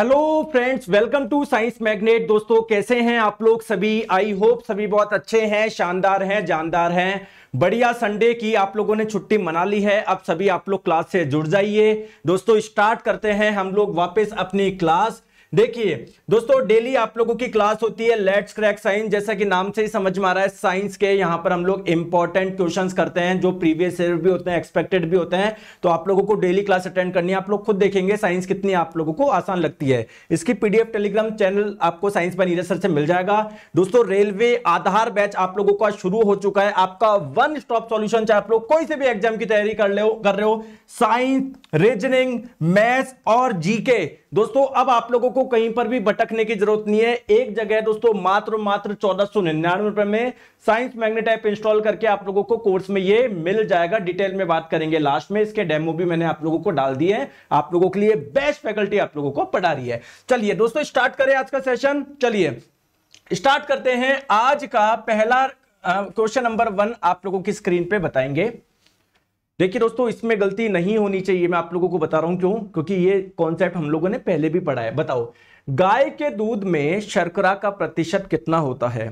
hello friends welcome to science magnet दोस्तों कैसे हैं आप लोग सभी आई होप सभी बहुत अच्छे हैं शानदार हैं जानदार हैं बढ़िया संडे की आप लोगों ने छुट्टी मना ली है अब सभी आप लोग क्लास से जुड़ जाइए दोस्तों स्टार्ट करते हैं हम लोग वापस अपनी क्लास देखिए दोस्तों डेली आप लोगों की क्लास होती है लेट्स क्रैक साइंस जैसा कि नाम से ही समझ में आ रहा है साइंस के यहाँ पर हम लोग इंपॉर्टेंट क्वेश्चन करते हैं जो प्रीवियस ईयर भी होते हैं एक्सपेक्टेड भी होते हैं तो आप लोगों को डेली क्लास अटेंड करनी है आप लोग खुद देखेंगे साइंस कितनी आप लोगों को आसान लगती है इसकी पीडीएफ टेलीग्राम चैनल आपको साइंस पर नीरज सर से मिल जाएगा दोस्तों रेलवे आधार बैच आप लोगों का शुरू हो चुका है आपका वन स्टॉप सोल्यूशन चाहे आप लोग कोई से भी एग्जाम की तैयारी कर ले कर रहे हो साइंस रीजनिंग मैथ्स और जीके दोस्तों अब आप लोगों को कहीं पर भी भटकने की जरूरत नहीं है एक जगह है दोस्तों मात्र मात्र चौदह सौ निन्यानवे रुपए में साइंस मैग्नेट ऐप इंस्टॉल करके आप लोगों को कोर्स में ये मिल जाएगा डिटेल में बात करेंगे लास्ट में इसके डेमो भी मैंने आप लोगों को डाल दिए हैं आप लोगों के लिए बेस्ट फैकल्टी आप लोगों को पढ़ा रही है चलिए दोस्तों स्टार्ट करें आज का सेशन चलिए स्टार्ट करते हैं आज का पहला क्वेश्चन नंबर वन आप लोगों की स्क्रीन पे बताएंगे देखिए दोस्तों इसमें गलती नहीं होनी चाहिए मैं आप लोगों को बता रहा हूं क्यों क्योंकि ये कॉन्सेप्ट हम लोगों ने पहले भी पढ़ा है बताओ गाय के दूध में शर्करा का प्रतिशत कितना होता है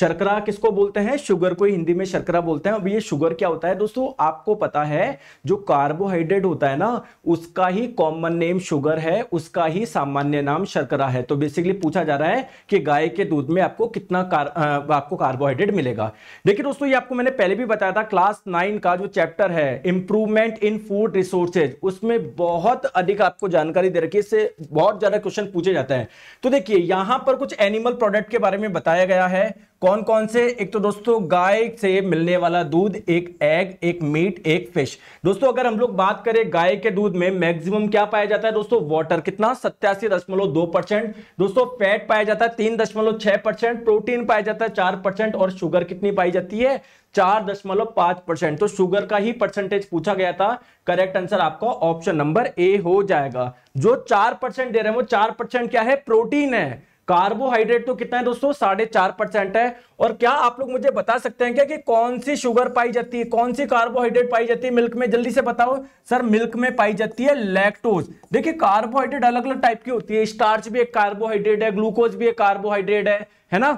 शर्करा किसको बोलते हैं शुगर को हिंदी में शर्करा बोलते हैं अब ये शुगर क्या होता है दोस्तों आपको पता है जो कार्बोहाइड्रेट होता है ना उसका ही कॉमन नेम शुगर है उसका ही सामान्य नाम शर्करा है तो बेसिकली पूछा जा रहा है कि गाय के दूध में आपको कितना कार, आपको कार्बोहाइड्रेट मिलेगा देखिए दोस्तों ये आपको मैंने पहले भी बताया था क्लास नाइन का जो चैप्टर है इंप्रूवमेंट इन फूड रिसोर्सेज उसमें बहुत अधिक आपको जानकारी दे रखी इससे बहुत ज्यादा क्वेश्चन पूछे जाते हैं तो देखिए यहां पर कुछ एनिमल प्रोडक्ट के बारे में बताया गया है कौन कौन से एक तो दोस्तों गाय से मिलने वाला दूध एक एग एक मीट एक फिश दोस्तों अगर हम लोग बात करें गाय के दूध में मैक्सिमम क्या पाया जाता है दोस्तों वाटर कितना सत्यासी दशमलव दो परसेंट दोस्तों फैट पाया जाता है तीन दशमलव छह परसेंट प्रोटीन पाया जाता है चार परसेंट और शुगर कितनी पाई जाती है चार दशमलव पांच परसेंट तो शुगर का ही परसेंटेज पूछा गया था करेक्ट आंसर आपका ऑप्शन नंबर ए हो जाएगा जो चार परसेंट दे रहे हैं वो चार परसेंट क्या है प्रोटीन है कार्बोहाइड्रेट तो कितना है दोस्तों साढ़े चार परसेंट है और क्या आप लोग मुझे बता सकते हैं क्या कि कौन सी शुगर पाई जाती है कौन सी कार्बोहाइड्रेट पाई जाती है मिल्क में जल्दी से बताओ सर मिल्क में पाई जाती है लैक्टोज देखिए कार्बोहाइड्रेट अलग अलग टाइप की होती है स्टार्च भी एक कार्बोहाइड्रेट है ग्लूकोज भी एक कार्बोहाइड्रेट है है ना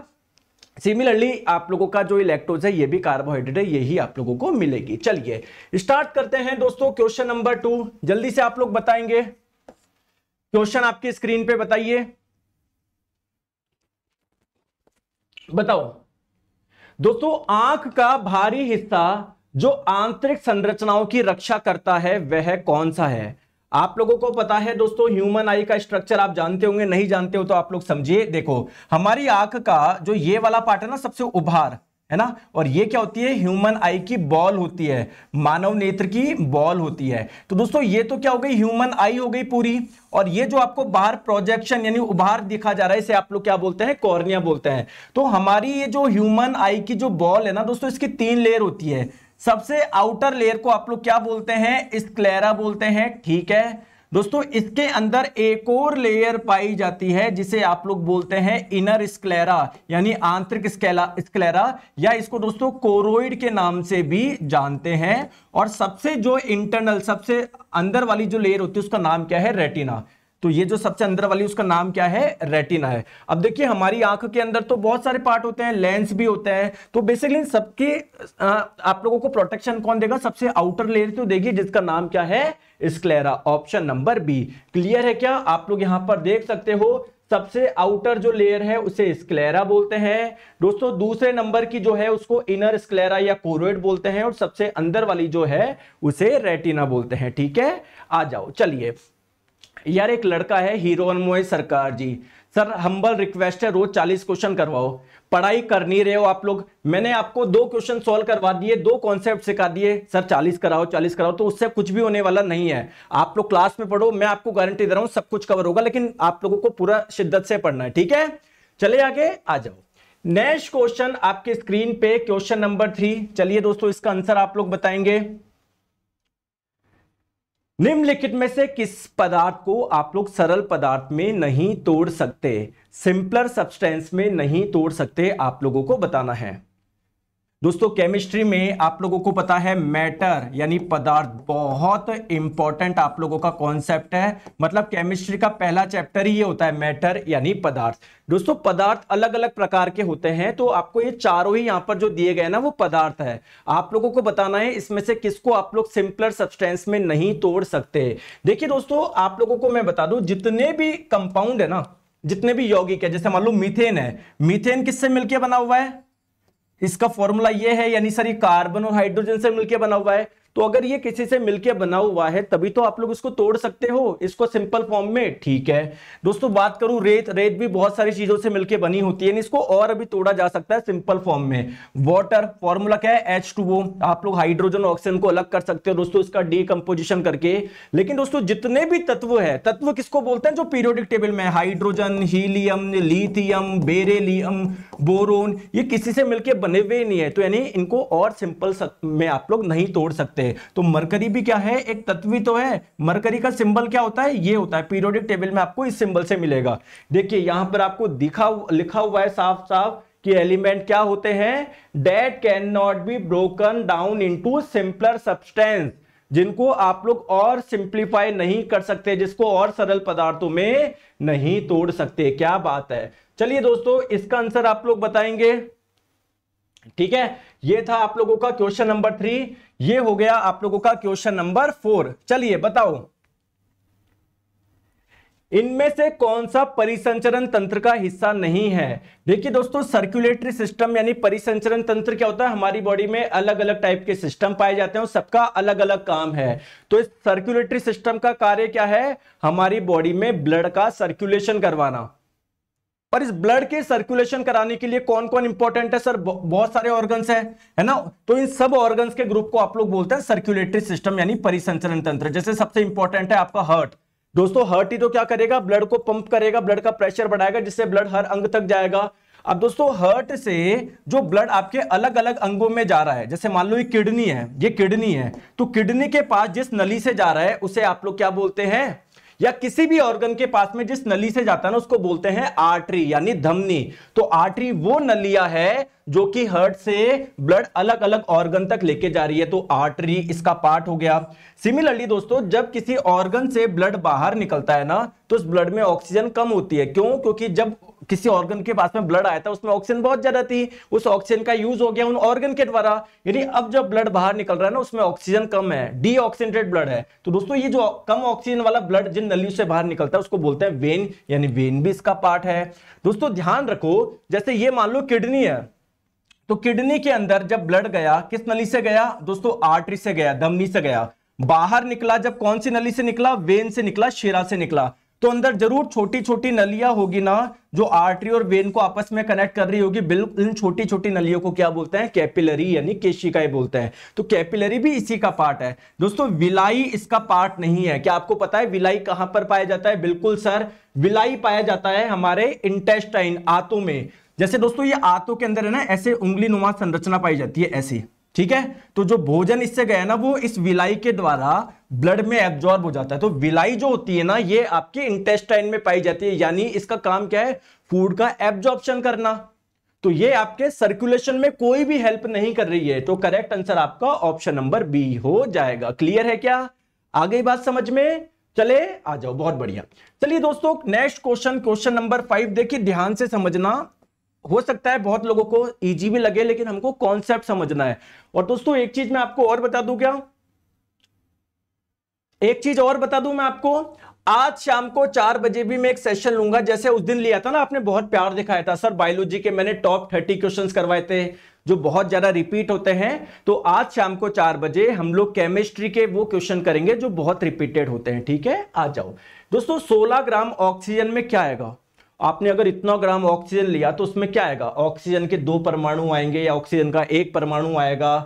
सिमिलरली आप लोगों का जो इलेक्ट्रोज है ये भी कार्बोहाइड्रेट है यही आप लोगों को मिलेगी चलिए स्टार्ट करते हैं दोस्तों क्वेश्चन नंबर टू जल्दी से आप लोग बताएंगे क्वेश्चन आपकी स्क्रीन पे बताइए बताओ दोस्तों आंख का भारी हिस्सा जो आंतरिक संरचनाओं की रक्षा करता है वह कौन सा है आप लोगों को पता है दोस्तों ह्यूमन आई का स्ट्रक्चर आप जानते होंगे नहीं जानते हो तो आप लोग समझिए देखो हमारी आंख का जो ये वाला पार्ट है ना सबसे उभार है ना और ये क्या होती है ह्यूमन आई की बॉल होती है मानव नेत्र की बॉल होती है तो दोस्तों ये तो क्या हो गई ह्यूमन आई हो गई पूरी और ये जो आपको बाहर प्रोजेक्शन यानी उभार दिखा जा रहा है इसे आप लोग क्या बोलते हैं कॉर्निया बोलते हैं तो हमारी ये जो ह्यूमन आई की जो बॉल है ना दोस्तों इसकी तीन लेयर होती है सबसे आउटर लेयर को आप लोग क्या बोलते हैं स्क्लेरा बोलते हैं ठीक है दोस्तों इसके अंदर एक और लेयर पाई जाती है जिसे आप लोग बोलते हैं इनर स्क्लेरा यानी आंतरिक स्क्लेरा या इसको दोस्तों कोरोइड के नाम से भी जानते हैं और सबसे जो इंटरनल सबसे अंदर वाली जो लेयर होती है उसका नाम क्या है रेटिना तो ये जो सबसे अंदर वाली उसका नाम क्या है रेटिना है अब देखिए हमारी आंख के अंदर तो बहुत सारे पार्ट होते हैं लेंस भी होते हैं तो बेसिकली सबके आप लोगों को प्रोटेक्शन कौन देगा सबसे आउटर लेयर तो देगी जिसका नाम क्या है sclera option number B clear है क्या आप लोग यहां पर देख सकते हो सबसे आउटर जो लेयर है उसे स्क्लेरा बोलते हैं दोस्तों दूसरे नंबर की जो है उसको इनर स्क्लेरा या कोरोइड बोलते हैं और सबसे अंदर वाली जो है उसे रेटिना बोलते हैं ठीक है आ जाओ चलिए यार एक लड़का है हीरो अनमोय सरकार जी सर हम्बल रिक्वेस्ट है रोज चालीस क्वेश्चन करवाओ पढ़ाई कर नहीं रहे हो आप लोग मैंने आपको दो क्वेश्चन सॉल्व करवा दिए दो कॉन्सेप्ट सिखा दिए सर चालीस कराओ चालीस कराओ तो उससे कुछ भी होने वाला नहीं है आप लोग क्लास में पढ़ो मैं आपको गारंटी दे रहा हूं सब कुछ कवर होगा लेकिन आप लोगों को पूरा शिद्दत से पढ़ना है ठीक है चले आगे आ जाओ नेक्स्ट क्वेश्चन आपके स्क्रीन पे क्वेश्चन नंबर थ्री चलिए दोस्तों इसका आंसर आप लोग बताएंगे निम्नलिखित में से किस पदार्थ को आप लोग सरल पदार्थ में नहीं तोड़ सकते सिंपलर सब्सटेंस में नहीं तोड़ सकते आप लोगों को बताना है दोस्तों केमिस्ट्री में आप लोगों को पता है मैटर यानी पदार्थ बहुत इंपॉर्टेंट आप लोगों का कॉन्सेप्ट है मतलब केमिस्ट्री का पहला चैप्टर ही ये होता है मैटर यानी पदार्थ दोस्तों पदार्थ अलग अलग प्रकार के होते हैं तो आपको ये चारों ही यहाँ पर जो दिए गए ना वो पदार्थ है आप लोगों को बताना है इसमें से किसको आप लोग सिंपलर सब्सटेंस में नहीं तोड़ सकते देखिए दोस्तों आप लोगों को मैं बता दू जितने भी कंपाउंड है ना जितने भी यौगिक है जैसे मान लो मीथेन है मीथेन किससे मिलकर बना हुआ है इसका फॉर्मूला ये है यानी सर ये कार्बन और हाइड्रोजन से मिलकर बना हुआ है तो अगर ये किसी से मिलकर बना हुआ है तभी तो आप लोग इसको तोड़ सकते हो इसको सिंपल फॉर्म में ठीक है दोस्तों बात करूं रेत रेत भी बहुत सारी चीजों से मिलकर बनी होती है इसको और अभी तोड़ा जा सकता है सिंपल फॉर्म में वाटर फॉर्मूला क्या है एच आप लोग हाइड्रोजन ऑक्सीजन को अलग कर सकते हो दोस्तों इसका डीकम्पोजिशन करके लेकिन दोस्तों जितने भी तत्व है तत्व किसको बोलते हैं जो पीरियोडिक टेबल में hydrogen helium lithium beryllium boron ये किसी से मिलकर बने हुए नहीं है तो यानी इनको और सिंपल में आप लोग नहीं तोड़ सकते से तो मरकरी भी क्या है एक तत्वी तो है मरकरी का सिंबल क्या होता है ये होता है पीरियोडिक टेबल में आपको इस सिंबल से मिलेगा देखिए यहां पर आपको दिखा लिखा हुआ है साफ साफ कि एलिमेंट क्या होते हैं that cannot be broken down into simpler substance जिनको आप लोग और सिंप्लीफाई नहीं कर सकते जिसको और सरल पदार्थों में नहीं तोड़ सकते क्या बात है चलिए दोस्तों इसका आंसर आप लोग बताएंगे ठीक है ये था आप लोगों का क्वेश्चन नंबर थ्री ये हो गया आप लोगों का क्वेश्चन नंबर फोर चलिए बताओ इनमें से कौन सा परिसंचरण तंत्र का हिस्सा नहीं है देखिए दोस्तों सर्कुलेटरी सिस्टम यानी परिसंचरण तंत्र क्या होता है हमारी बॉडी में अलग अलग टाइप के सिस्टम पाए जाते हैं सबका अलग अलग काम है तो इस सर्कुलेटरी सिस्टम का कार्य क्या है हमारी बॉडी में ब्लड का सर्कुलेशन करवाना पर इस ब्लड के सर्कुलेशन कराने के लिए कौन कौन इंपॉर्टेंट है सर बहुत सारे ऑर्गन्स है है ना तो इन सब ऑर्गन्स के ग्रुप को आप लोग बोलते हैं सर्कुलेटरी सिस्टम यानी परिसंचरण तंत्र जैसे सबसे इंपॉर्टेंट है आपका हर्ट दोस्तों हर्ट ही तो क्या करेगा ब्लड को पंप करेगा ब्लड का प्रेशर बढ़ाएगा जिससे ब्लड हर अंग तक जाएगा अब दोस्तों हर्ट से जो ब्लड आपके अलग अलग अंगों में जा रहा है जैसे मान लो ये किडनी है ये किडनी है तो किडनी के पास जिस नली से जा रहा है उसे आप लोग क्या बोलते हैं या किसी भी ऑर्गन के पास में जिस नली से जाता है ना उसको बोलते हैं आर्टरी यानी धमनी तो आर्टरी वो नलिया है जो कि हर्ट से ब्लड अलग अलग ऑर्गन तक लेके जा रही है तो आर्टरी इसका पार्ट हो गया सिमिलरली दोस्तों जब किसी ऑर्गन से ब्लड बाहर निकलता है ना तो उस ब्लड में ऑक्सीजन कम होती है क्यों क्योंकि जब किसी ऑर्गन के पास में ब्लड आया था उसमें ऑक्सीजन बहुत ज्यादा थी उस ऑक्सीजन का यूज हो गया उन ऑर्गन के द्वारा यानी अब जब ब्लड बाहर निकल रहा है ना उसमें ऑक्सीजन कम है डीऑक्सीडेटेड ब्लड है तो दोस्तों ये जो कम ऑक्सीजन वाला ब्लड जिन नलियों से बाहर निकलता है उसको बोलते हैं वेन यानी वेन भी इसका पार्ट है दोस्तों ध्यान रखो जैसे ये मान लो किडनी है तो किडनी के अंदर जब ब्लड गया किस नली से गया दोस्तों आर्टरी से गया धमनी से गया बाहर निकला जब कौन सी नली से निकला वेन से निकला शेरा से निकला तो अंदर जरूर छोटी छोटी नलियां होगी ना जो आर्टरी और वेन को आपस में कनेक्ट कर रही होगी बिल्कुल इन छोटी छोटी नलियों को क्या बोलते हैं कैपिलरी यानी केशिकाएं बोलते हैं तो कैपिलरी भी इसी का पार्ट है दोस्तों विलाई इसका पार्ट नहीं है क्या आपको पता है विलाई कहां पर पाया जाता है बिल्कुल सर विलाई पाया जाता है हमारे इंटेस्टाइन आतों में जैसे दोस्तों ये आतों के अंदर है ना ऐसे उंगली नुमा संरचना पाई जाती है ऐसी ठीक है तो जो भोजन इससे गया ना वो इस विलाई के द्वारा ब्लड में एब्जॉर्ब हो जाता है तो विलाई जो होती है ना ये आपके इंटेस्टाइन में पाई जाती है यानी इसका काम क्या है फूड का एब्जॉर्प्शन करना तो ये आपके सर्कुलेशन में कोई भी हेल्प नहीं कर रही है तो करेक्ट आंसर आपका ऑप्शन नंबर बी हो जाएगा क्लियर है क्या आगे बात समझ में चले आ जाओ बहुत बढ़िया चलिए दोस्तों next question question number five देखिए ध्यान से समझना हो सकता है बहुत लोगों को इजी भी लगे लेकिन हमको कॉन्सेप्ट समझना है और दोस्तों एक चीज मैं आपको और बता दू क्या एक चीज और बता दू मैं आपको आज शाम को चार बजे भी मैं एक सेशन लूंगा जैसे उस दिन लिया था ना आपने बहुत प्यार दिखाया था सर बायोलॉजी के मैंने टॉप थर्टी क्वेश्चन करवाए थे जो बहुत ज्यादा रिपीट होते हैं तो आज शाम को चार बजे हम लोग केमिस्ट्री के वो क्वेश्चन करेंगे जो बहुत रिपीटेड होते हैं ठीक है आ जाओ दोस्तों सोलह ग्राम ऑक्सीजन में क्या आएगा आपने अगर इतना ग्राम ऑक्सीजन लिया तो उसमें क्या आएगा ऑक्सीजन के दो परमाणु आएंगे या ऑक्सीजन का एक परमाणु आएगा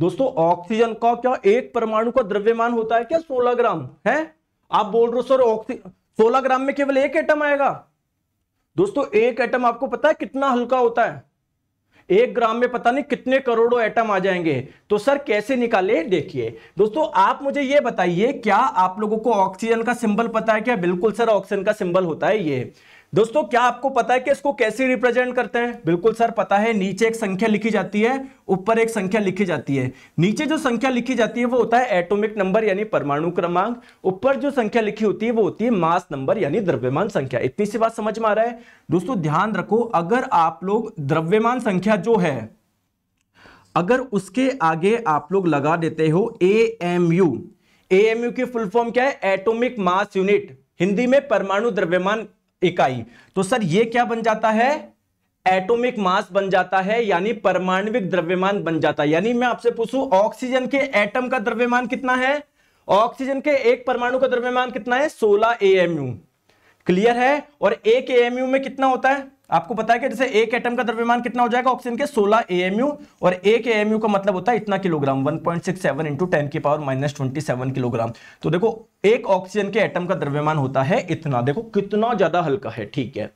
दोस्तों ऑक्सीजन का क्या एक परमाणु का द्रव्यमान होता है क्या सोलह ग्राम है आप बोल रहे हो सर ऑक्सी सोलह ग्राम में केवल एक एटम आएगा दोस्तों एक एटम आपको पता है कितना हल्का होता है एक ग्राम में पता नहीं कितने करोड़ों एटम आ जाएंगे तो सर कैसे निकाले देखिए दोस्तों आप मुझे ये बताइए क्या आप लोगों को ऑक्सीजन का सिंबल पता है क्या बिल्कुल सर ऑक्सीजन का सिंबल होता है ये दोस्तों क्या आपको पता है कि इसको कैसे रिप्रेजेंट करते हैं बिल्कुल सर पता है नीचे एक संख्या लिखी जाती है ऊपर एक संख्या लिखी जाती है नीचे जो संख्या लिखी जाती है वो होता है एटॉमिक नंबर यानी परमाणु क्रमांक ऊपर जो संख्या लिखी होती है वो होती है मास नंबर यानी द्रव्यमान संख्या इतनी सी बात समझ में आ रहा है दोस्तों ध्यान रखो अगर आप लोग द्रव्यमान संख्या जो है अगर उसके आगे आप लोग लगा देते हो A M U A M U की फुल फॉर्म क्या है एटोमिक मास यूनिट हिंदी में परमाणु द्रव्यमान इकाई तो सर ये क्या बन जाता है एटॉमिक मास बन जाता है यानी परमाणविक द्रव्यमान बन जाता है यानी मैं आपसे पूछूं ऑक्सीजन के एटम का द्रव्यमान कितना है ऑक्सीजन के एक परमाणु का द्रव्यमान कितना है 16 एएमयू क्लियर है और एक एएमयू में कितना होता है आपको पता है कि जैसे एक एटम का द्रव्यमान कितना हो जाएगा ऑक्सीजन के 16 एएमयू और एक एएमयू का मतलब होता है इतना kilogram 1.67 point six seven into ten की power minus twenty seven kilogram तो देखो एक ऑक्सीजन के एटम का द्रव्यमान होता है इतना देखो कितना ज्यादा हल्का है ठीक है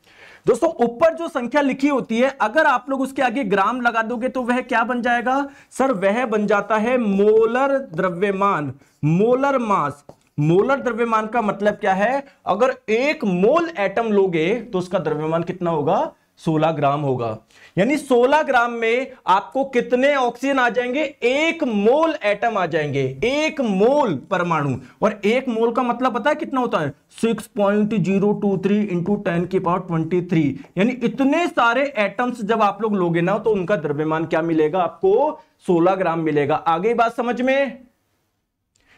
दोस्तों ऊपर जो संख्या लिखी होती है अगर आप लोग उसके आगे ग्राम लगा दोगे तो वह क्या बन जाएगा सर वह बन जाता है मोलर द्रव्यमान मोलर मास मोलर द्रव्यमान का मतलब क्या है अगर एक मोल एटम लोगे तो उसका द्रव्यमान कितना होगा 16 ग्राम होगा यानी 16 ग्राम में आपको कितने ऑक्सीजन आ जाएंगे एक मोल एटम आ जाएंगे एक मोल परमाणु और एक मोल का मतलब पता है कितना होता है 6.023 point zero two three into ten की पावर ट्वेंटी थ्री यानी इतने सारे एटम्स जब आप लोग लोगे ना तो उनका द्रव्यमान क्या मिलेगा आपको 16 ग्राम मिलेगा आगे बात समझ में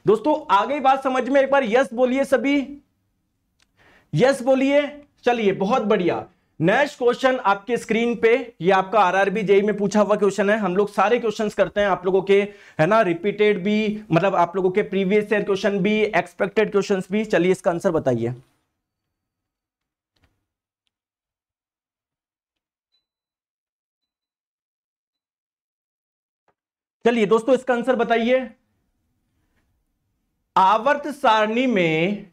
दोस्तों आ गई बात समझ में एक बार यस बोलिए सभी यस बोलिए चलिए बहुत बढ़िया नेक्स्ट क्वेश्चन आपके स्क्रीन पे ये आपका आरआरबी जेई e में पूछा हुआ क्वेश्चन है हम लोग सारे क्वेश्चंस करते हैं आप लोगों के है ना रिपीटेड भी मतलब आप लोगों के प्रीवियस ईयर क्वेश्चन भी एक्सपेक्टेड क्वेश्चंस भी चलिए इसका आंसर बताइए चलिए दोस्तों इसका आंसर बताइए आवर्त सारणी में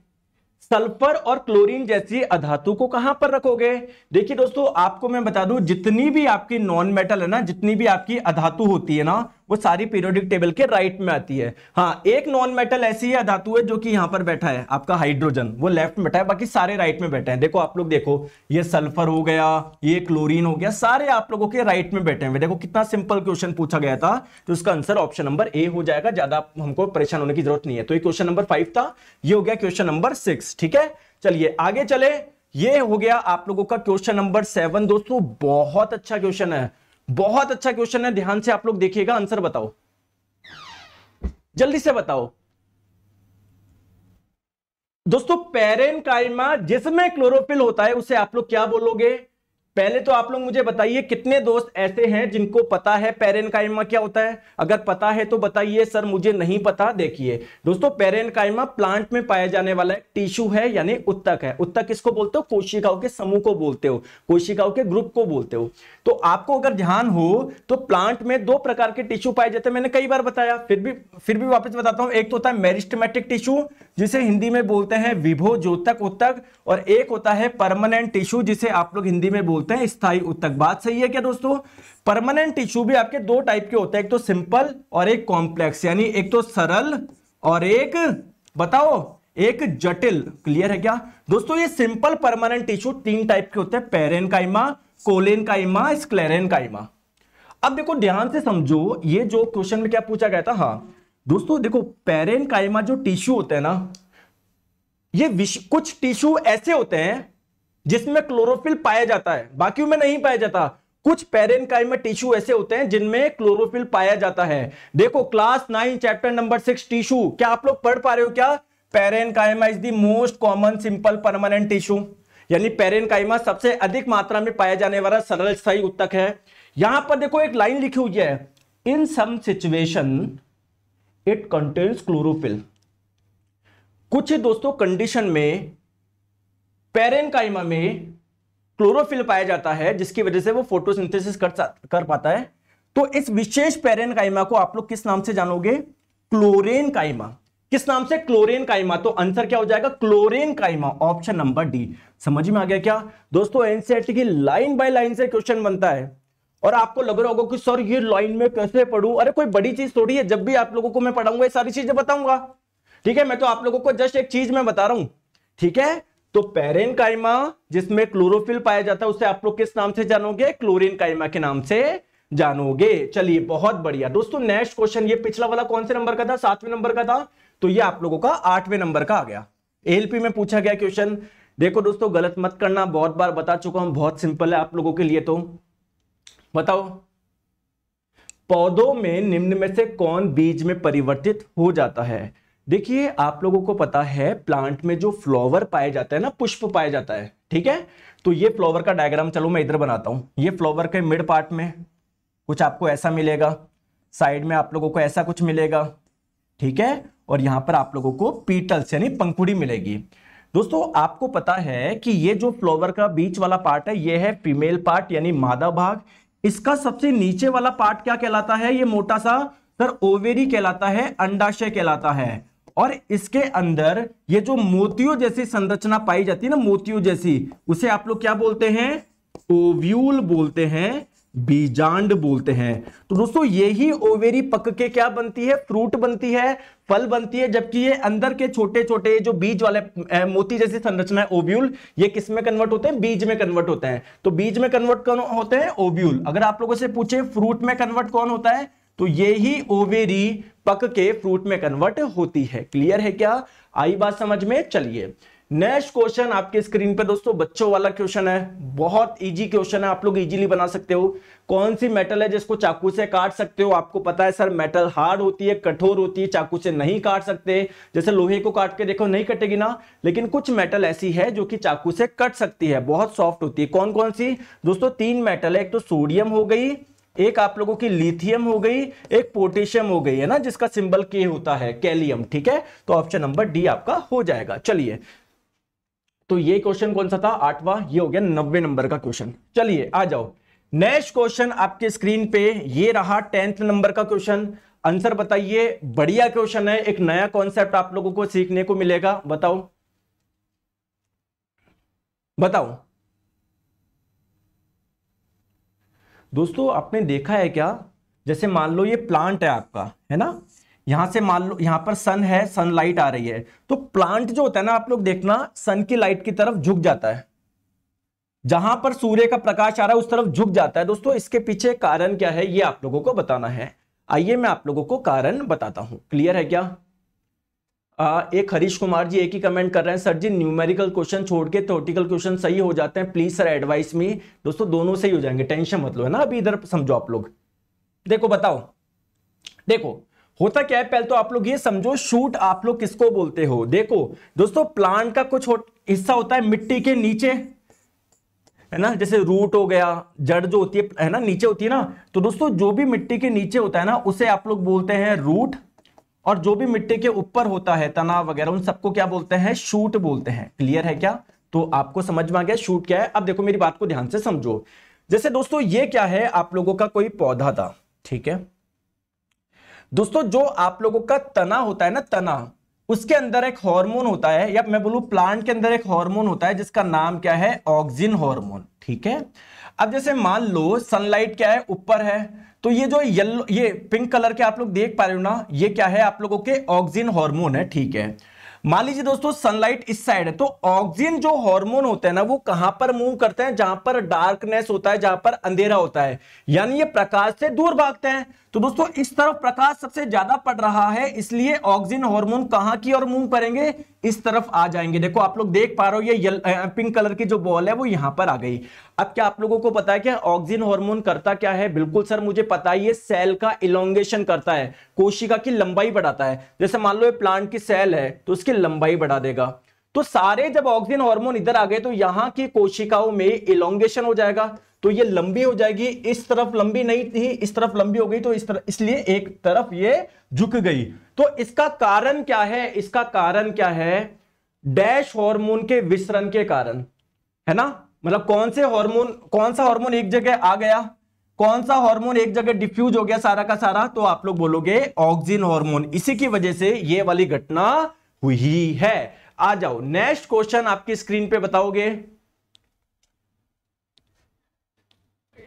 सल्फर और क्लोरीन जैसी अधातु को कहां पर रखोगे देखिए दोस्तों आपको मैं बता दूं जितनी भी आपकी नॉन मेटल है ना जितनी भी आपकी अधातु होती है ना वो सारी पीरियोडिक टेबल के राइट में आती है हाँ एक नॉन मेटल ऐसी है धातु है जो कि यहां पर बैठा है आपका हाइड्रोजन वो लेफ्ट में बैठा है बाकी सारे राइट में बैठे हैं देखो आप लोग देखो ये सल्फर हो गया ये क्लोरीन हो गया सारे आप लोगों के राइट में बैठे हैं देखो कितना सिंपल क्वेश्चन पूछा गया था तो उसका आंसर ऑप्शन नंबर ए हो जाएगा ज्यादा हमको परेशान होने की जरूरत नहीं है तो ये क्वेश्चन नंबर फाइव था ये हो गया क्वेश्चन नंबर सिक्स ठीक है चलिए आगे चले ये हो गया आप लोगों का क्वेश्चन नंबर सेवन दोस्तों बहुत अच्छा क्वेश्चन है बहुत अच्छा क्वेश्चन है ध्यान से आप लोग देखिएगा आंसर बताओ जल्दी से बताओ दोस्तों पेरेनकाइमा जिसमें क्लोरोफिल होता है उसे आप लोग क्या बोलोगे पहले तो आप लोग मुझे बताइए कितने दोस्त ऐसे हैं जिनको पता है पेरेन कायमा क्या होता है अगर पता है तो बताइए सर मुझे नहीं पता देखिए दोस्तों पेरेन कायमा प्लांट में पाया जाने वाला एक टिश्यू है यानी उत्तक है उत्तक किसको बोलते हो कोशिकाओं के समूह को बोलते हो कोशिकाओं के ग्रुप को बोलते हो तो आपको अगर ध्यान हो तो प्लांट में दो प्रकार के टिश्यू पाए जाते हैं मैंने कई बार बताया फिर भी फिर भी वापस बताता हूं एक तो होता है मेरिस्टमेटिक टिश्यू जिसे हिंदी में बोलते हैं विभो जोतक उत्तक और एक होता है परमानेंट टिश्यू जिसे आप लोग हिंदी में बोलते होते हैं स्थायी उत्तक बात सही है क्या दोस्तों परमानेंट टिश्यू भी आपके दो टाइप के होते हैं एक तो सिंपल और एक कॉम्प्लेक्स यानी एक तो सरल और एक बताओ एक जटिल क्लियर है क्या दोस्तों ये सिंपल परमानेंट टिश्यू तीन टाइप के होते हैं पेरेन काइमा कोलेन काइमा स्क्लेरेन काइमा अब देखो ध्यान से समझो ये जो क्वेश्चन में क्या पूछा गया था हाँ दोस्तों देखो पेरेन काइमा जो टिश्यू होते हैं ना ये कुछ टिश्यू ऐसे होते हैं जिसमें क्लोरोफिल पाया जाता है बाकी में नहीं पाया जाता कुछ पेरेन में टिश्यू ऐसे होते हैं जिनमें क्लोरोफिल पाया जाता है देखो class nine chapter number six tissue क्या आप लोग पढ़ पा रहे हो क्या पेरेन is the most common simple permanent tissue यानी पेरेन सबसे अधिक मात्रा में पाया जाने वाला सरल सही उत्तक है यहां पर देखो एक लाइन लिखी हुई है in some situation it contains chlorophyll कुछ दोस्तों कंडीशन में पेरेनकाइमा में क्लोरोफिल पाया जाता है जिसकी वजह से वो फोटोसिंथेसिस कर, कर पाता है तो इस विशेष पेरेनकाइमा को आप लोग किस नाम से जानोगे क्लोरेन काइमा किस नाम से क्लोरेन काइमा तो आंसर क्या हो जाएगा chlorenchyma option number D समझ में आ गया क्या दोस्तों एनसीईआरटी की लाइन बाय लाइन से क्वेश्चन बनता है और आपको लग रहा होगा कि सर ये लाइन में कैसे पढ़ू अरे कोई बड़ी चीज थोड़ी है जब भी आप लोगों को मैं पढ़ाऊंगा ये सारी चीजें बताऊंगा ठीक है मैं तो आप लोगों को जस्ट एक चीज में बता रहा हूं ठीक है तो पेरेन काइमा जिसमें क्लोरोफिल पाया जाता है उसे आप लोग किस नाम से जानोगे क्लोरिन काइमा के नाम से जानोगे चलिए बहुत बढ़िया दोस्तों नेक्स्ट क्वेश्चन ये पिछला वाला कौन से नंबर का था सातवें नंबर का था तो ये आप लोगों का आठवें नंबर का आ गया एलपी में पूछा गया क्वेश्चन देखो दोस्तों गलत मत करना बहुत बार बता चुका हूं बहुत सिंपल है आप लोगों के लिए तो बताओ पौधों में निम्न में से कौन बीज में परिवर्तित हो जाता है देखिए आप लोगों को पता है प्लांट में जो फ्लावर पाया जाता है ना पुष्प पाया जाता है ठीक है तो ये फ्लावर का डायग्राम चलो मैं इधर बनाता हूं ये फ्लावर के मिड पार्ट में कुछ आपको ऐसा मिलेगा साइड में आप लोगों को ऐसा कुछ मिलेगा ठीक है और यहाँ पर आप लोगों को पीटल्स यानी पंखुड़ी मिलेगी दोस्तों आपको पता है कि ये जो फ्लावर का बीच वाला पार्ट है ये है फीमेल पार्ट यानी मादा भाग इसका सबसे नीचे वाला पार्ट क्या कहलाता है ये मोटा सा सर ओवेरी कहलाता है अंडाशय कहलाता है और इसके अंदर ये जो मोतियों जैसी संरचना पाई जाती है ना मोतियों जैसी उसे आप लोग क्या बोलते हैं ओव्यूल बोलते हैं बीजांड बोलते हैं तो दोस्तों यही ओवेरी पक के क्या बनती है फ्रूट बनती है फल बनती है जबकि ये अंदर के छोटे छोटे जो बीज वाले मोती जैसी संरचना है ओव्यूल ये किस में कन्वर्ट होते हैं बीज में कन्वर्ट होते हैं तो बीज में कन्वर्ट कौन होते हैं ओव्यूल अगर आप लोगों से पूछे फ्रूट में कन्वर्ट कौन होता है तो यही ओवेरी पक के फ्रूट में कन्वर्ट होती है क्लियर है क्या आई बात समझ में चलिए नेक्स्ट क्वेश्चन आपके स्क्रीन पे दोस्तों बच्चों वाला क्वेश्चन है बहुत इजी क्वेश्चन है आप लोग इजीली बना सकते हो कौन सी मेटल है जिसको चाकू से काट सकते हो आपको पता है सर मेटल हार्ड होती है कठोर होती है चाकू से नहीं काट सकते जैसे लोहे को काट के देखो नहीं कटेगी ना लेकिन कुछ मेटल ऐसी है जो कि चाकू से कट सकती है बहुत सॉफ्ट होती है कौन कौन सी दोस्तों तीन मेटल है एक तो सोडियम हो गई एक आप लोगों की लिथियम हो गई एक पोटेशियम हो गई है ना जिसका सिंबल के होता है कैलियम ठीक है तो ऑप्शन नंबर डी आपका हो जाएगा चलिए तो ये क्वेश्चन कौन सा था आठवां ये हो गया नब्बे नंबर का क्वेश्चन चलिए आ जाओ नेक्स्ट क्वेश्चन आपके स्क्रीन पे ये रहा टेंथ नंबर का क्वेश्चन आंसर बताइए बढ़िया क्वेश्चन है एक नया कॉन्सेप्ट आप लोगों को सीखने को मिलेगा बताओ बताओ दोस्तों आपने देखा है क्या जैसे मान लो ये प्लांट है आपका है ना यहां से मान लो यहां पर सन है सनलाइट आ रही है तो प्लांट जो होता है ना आप लोग देखना सन की लाइट की तरफ झुक जाता है जहां पर सूर्य का प्रकाश आ रहा है उस तरफ झुक जाता है दोस्तों इसके पीछे कारण क्या है ये आप लोगों को बताना है आइए मैं आप लोगों को कारण बताता हूं क्लियर है क्या एक हरीश कुमार जी एक ही कमेंट कर रहे हैं सर जी न्यूमेरिकल क्वेश्चन छोड़ के थोटिकल क्वेश्चन सही हो जाते हैं प्लीज सर एडवाइस मी दोस्तों दोनों सही हो जाएंगे टेंशन मतलब है ना अभी इधर समझो आप लोग देखो बताओ देखो होता क्या है पहले तो आप लोग ये समझो शूट आप लोग किसको बोलते हो देखो दोस्तों प्लांट का कुछ हिस्सा होता है मिट्टी के नीचे है ना जैसे रूट हो गया जड़ जो होती है है ना नीचे होती है ना तो दोस्तों जो भी मिट्टी के नीचे होता है ना उसे आप लोग बोलते हैं रूट और जो भी मिट्टी के ऊपर होता है तना वगैरह उन सबको क्या बोलते हैं शूट बोलते हैं क्लियर है क्या तो आपको समझ में आ गया शूट क्या है अब देखो मेरी बात को ध्यान से समझो जैसे दोस्तों ये क्या है आप लोगों का कोई पौधा था ठीक है दोस्तों जो आप लोगों का तना होता है ना तना उसके अंदर एक हार्मोन होता है या मैं बोलूं प्लांट के अंदर एक हार्मोन होता है जिसका नाम क्या है ऑक्सिन हार्मोन ठीक है अब जैसे मान लो सनलाइट क्या है ऊपर है तो ये जो येलो ये पिंक कलर के आप लोग देख पा रहे हो ना ये क्या है आप लोगों के ऑक्सीजन हार्मोन है ठीक है मान लीजिए दोस्तों सनलाइट इस साइड है तो ऑक्सीजन जो हार्मोन होता है ना वो कहां पर मूव करते हैं जहां पर डार्कनेस होता है जहां पर अंधेरा होता है यानी ये प्रकाश से दूर भागते हैं तो दोस्तों इस तरफ प्रकाश सबसे ज्यादा पड़ रहा है इसलिए ऑक्सीजन हार्मोन कहां की ओर मूव करेंगे इस तरफ आ जाएंगे देखो आप लोग देख पा रहे हो ये यल, पिंक कलर की जो बॉल है वो यहां पर आ गई अब क्या आप लोगों को पता है क्या ऑक्सीजन हार्मोन करता क्या है बिल्कुल सर मुझे पता है ये सेल का इलोंगेशन करता है कोशिका की लंबाई बढ़ाता है जैसे मान लो ये प्लांट की सेल है तो उसकी लंबाई बढ़ा देगा तो सारे जब ऑक्सीजन हार्मोन इधर आ गए तो यहां की कोशिकाओं में इलोंगेशन हो जाएगा तो ये लंबी हो जाएगी इस तरफ लंबी नहीं थी इस तरफ लंबी हो गई तो इस तरफ इसलिए एक तरफ ये झुक गई तो इसका कारण क्या है इसका कारण क्या है डैश हार्मोन के विसरण के कारण है ना मतलब कौन से हार्मोन कौन सा हार्मोन एक जगह आ गया कौन सा हार्मोन एक जगह डिफ्यूज हो गया सारा का सारा तो आप लोग बोलोगे ऑक्सीजन हार्मोन इसी की वजह से ये वाली घटना हुई है आ जाओ नेक्स्ट क्वेश्चन आपकी स्क्रीन पे बताओगे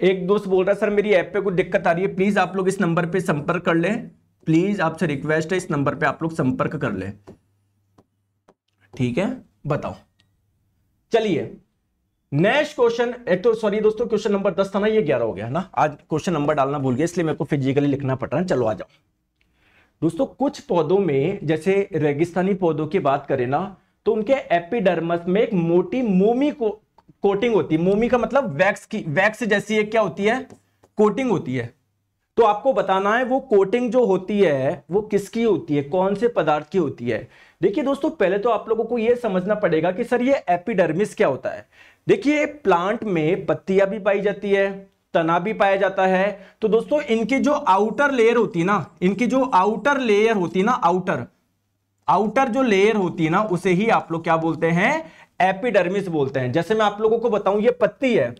एक दोस्त बोल रहा है सर मेरी ऐप पे कुछ दिक्कत आ रही है प्लीज आप लोग इस नंबर पे संपर्क कर लें प्लीज आपसे रिक्वेस्ट है इस नंबर पे आप लोग संपर्क कर लें ठीक है बताओ चलिए नेक्स्ट क्वेश्चन एक तो सॉरी दोस्तों क्वेश्चन नंबर दस था ना ये ग्यारह हो गया ना आज क्वेश्चन नंबर डालना भूल गया इसलिए मेरे को फिजिकली लिखना पड़ रहा है चलो आ जाओ दोस्तों कुछ पौधों में जैसे रेगिस्तानी पौधों की बात करें ना तो उनके एपिडर्मस में एक मोटी मोमी को कोटिंग होती है मोमी का मतलब वैक्स की वैक्स जैसी है क्या होती है कोटिंग होती है तो आपको बताना है वो कोटिंग जो होती है वो किसकी होती है कौन से पदार्थ की होती है देखिए दोस्तों पहले तो आप लोगों को ये समझना पड़ेगा कि सर ये एपिडर्मिस क्या होता है देखिए प्लांट में पत्तियां भी पाई जाती है तना भी पाया जाता है तो दोस्तों इनकी जो आउटर लेयर होती है ना इनकी जो आउटर लेयर होती है ना आउटर आउटर जो लेयर होती है ना उसे ही आप लोग क्या बोलते हैं एपिडर्मिस बोलते हैं जैसे मैं आप लोगों को बताऊं ये पत्ती है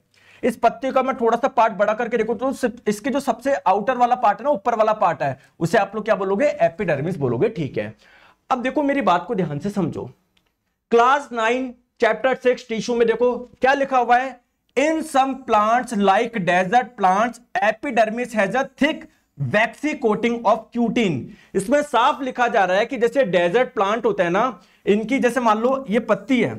इस पत्ती का मैं थोड़ा सा पार्ट बड़ा करके देखो तो इसके जो सबसे आउटर वाला पार्ट है ना ऊपर वाला पार्ट है उसे आप लोग क्या बोलोगे एपिडर्मिस बोलोगे ठीक है अब देखो मेरी बात को ध्यान से समझो class nine chapter six tissue में देखो क्या लिखा हुआ है in some plants like desert plants epidermis has a thick waxy coating of cutin इसमें साफ लिखा जा रहा है कि जैसे डेजर्ट प्लांट होते हैं ना इनकी जैसे मान लो ये पत्ती है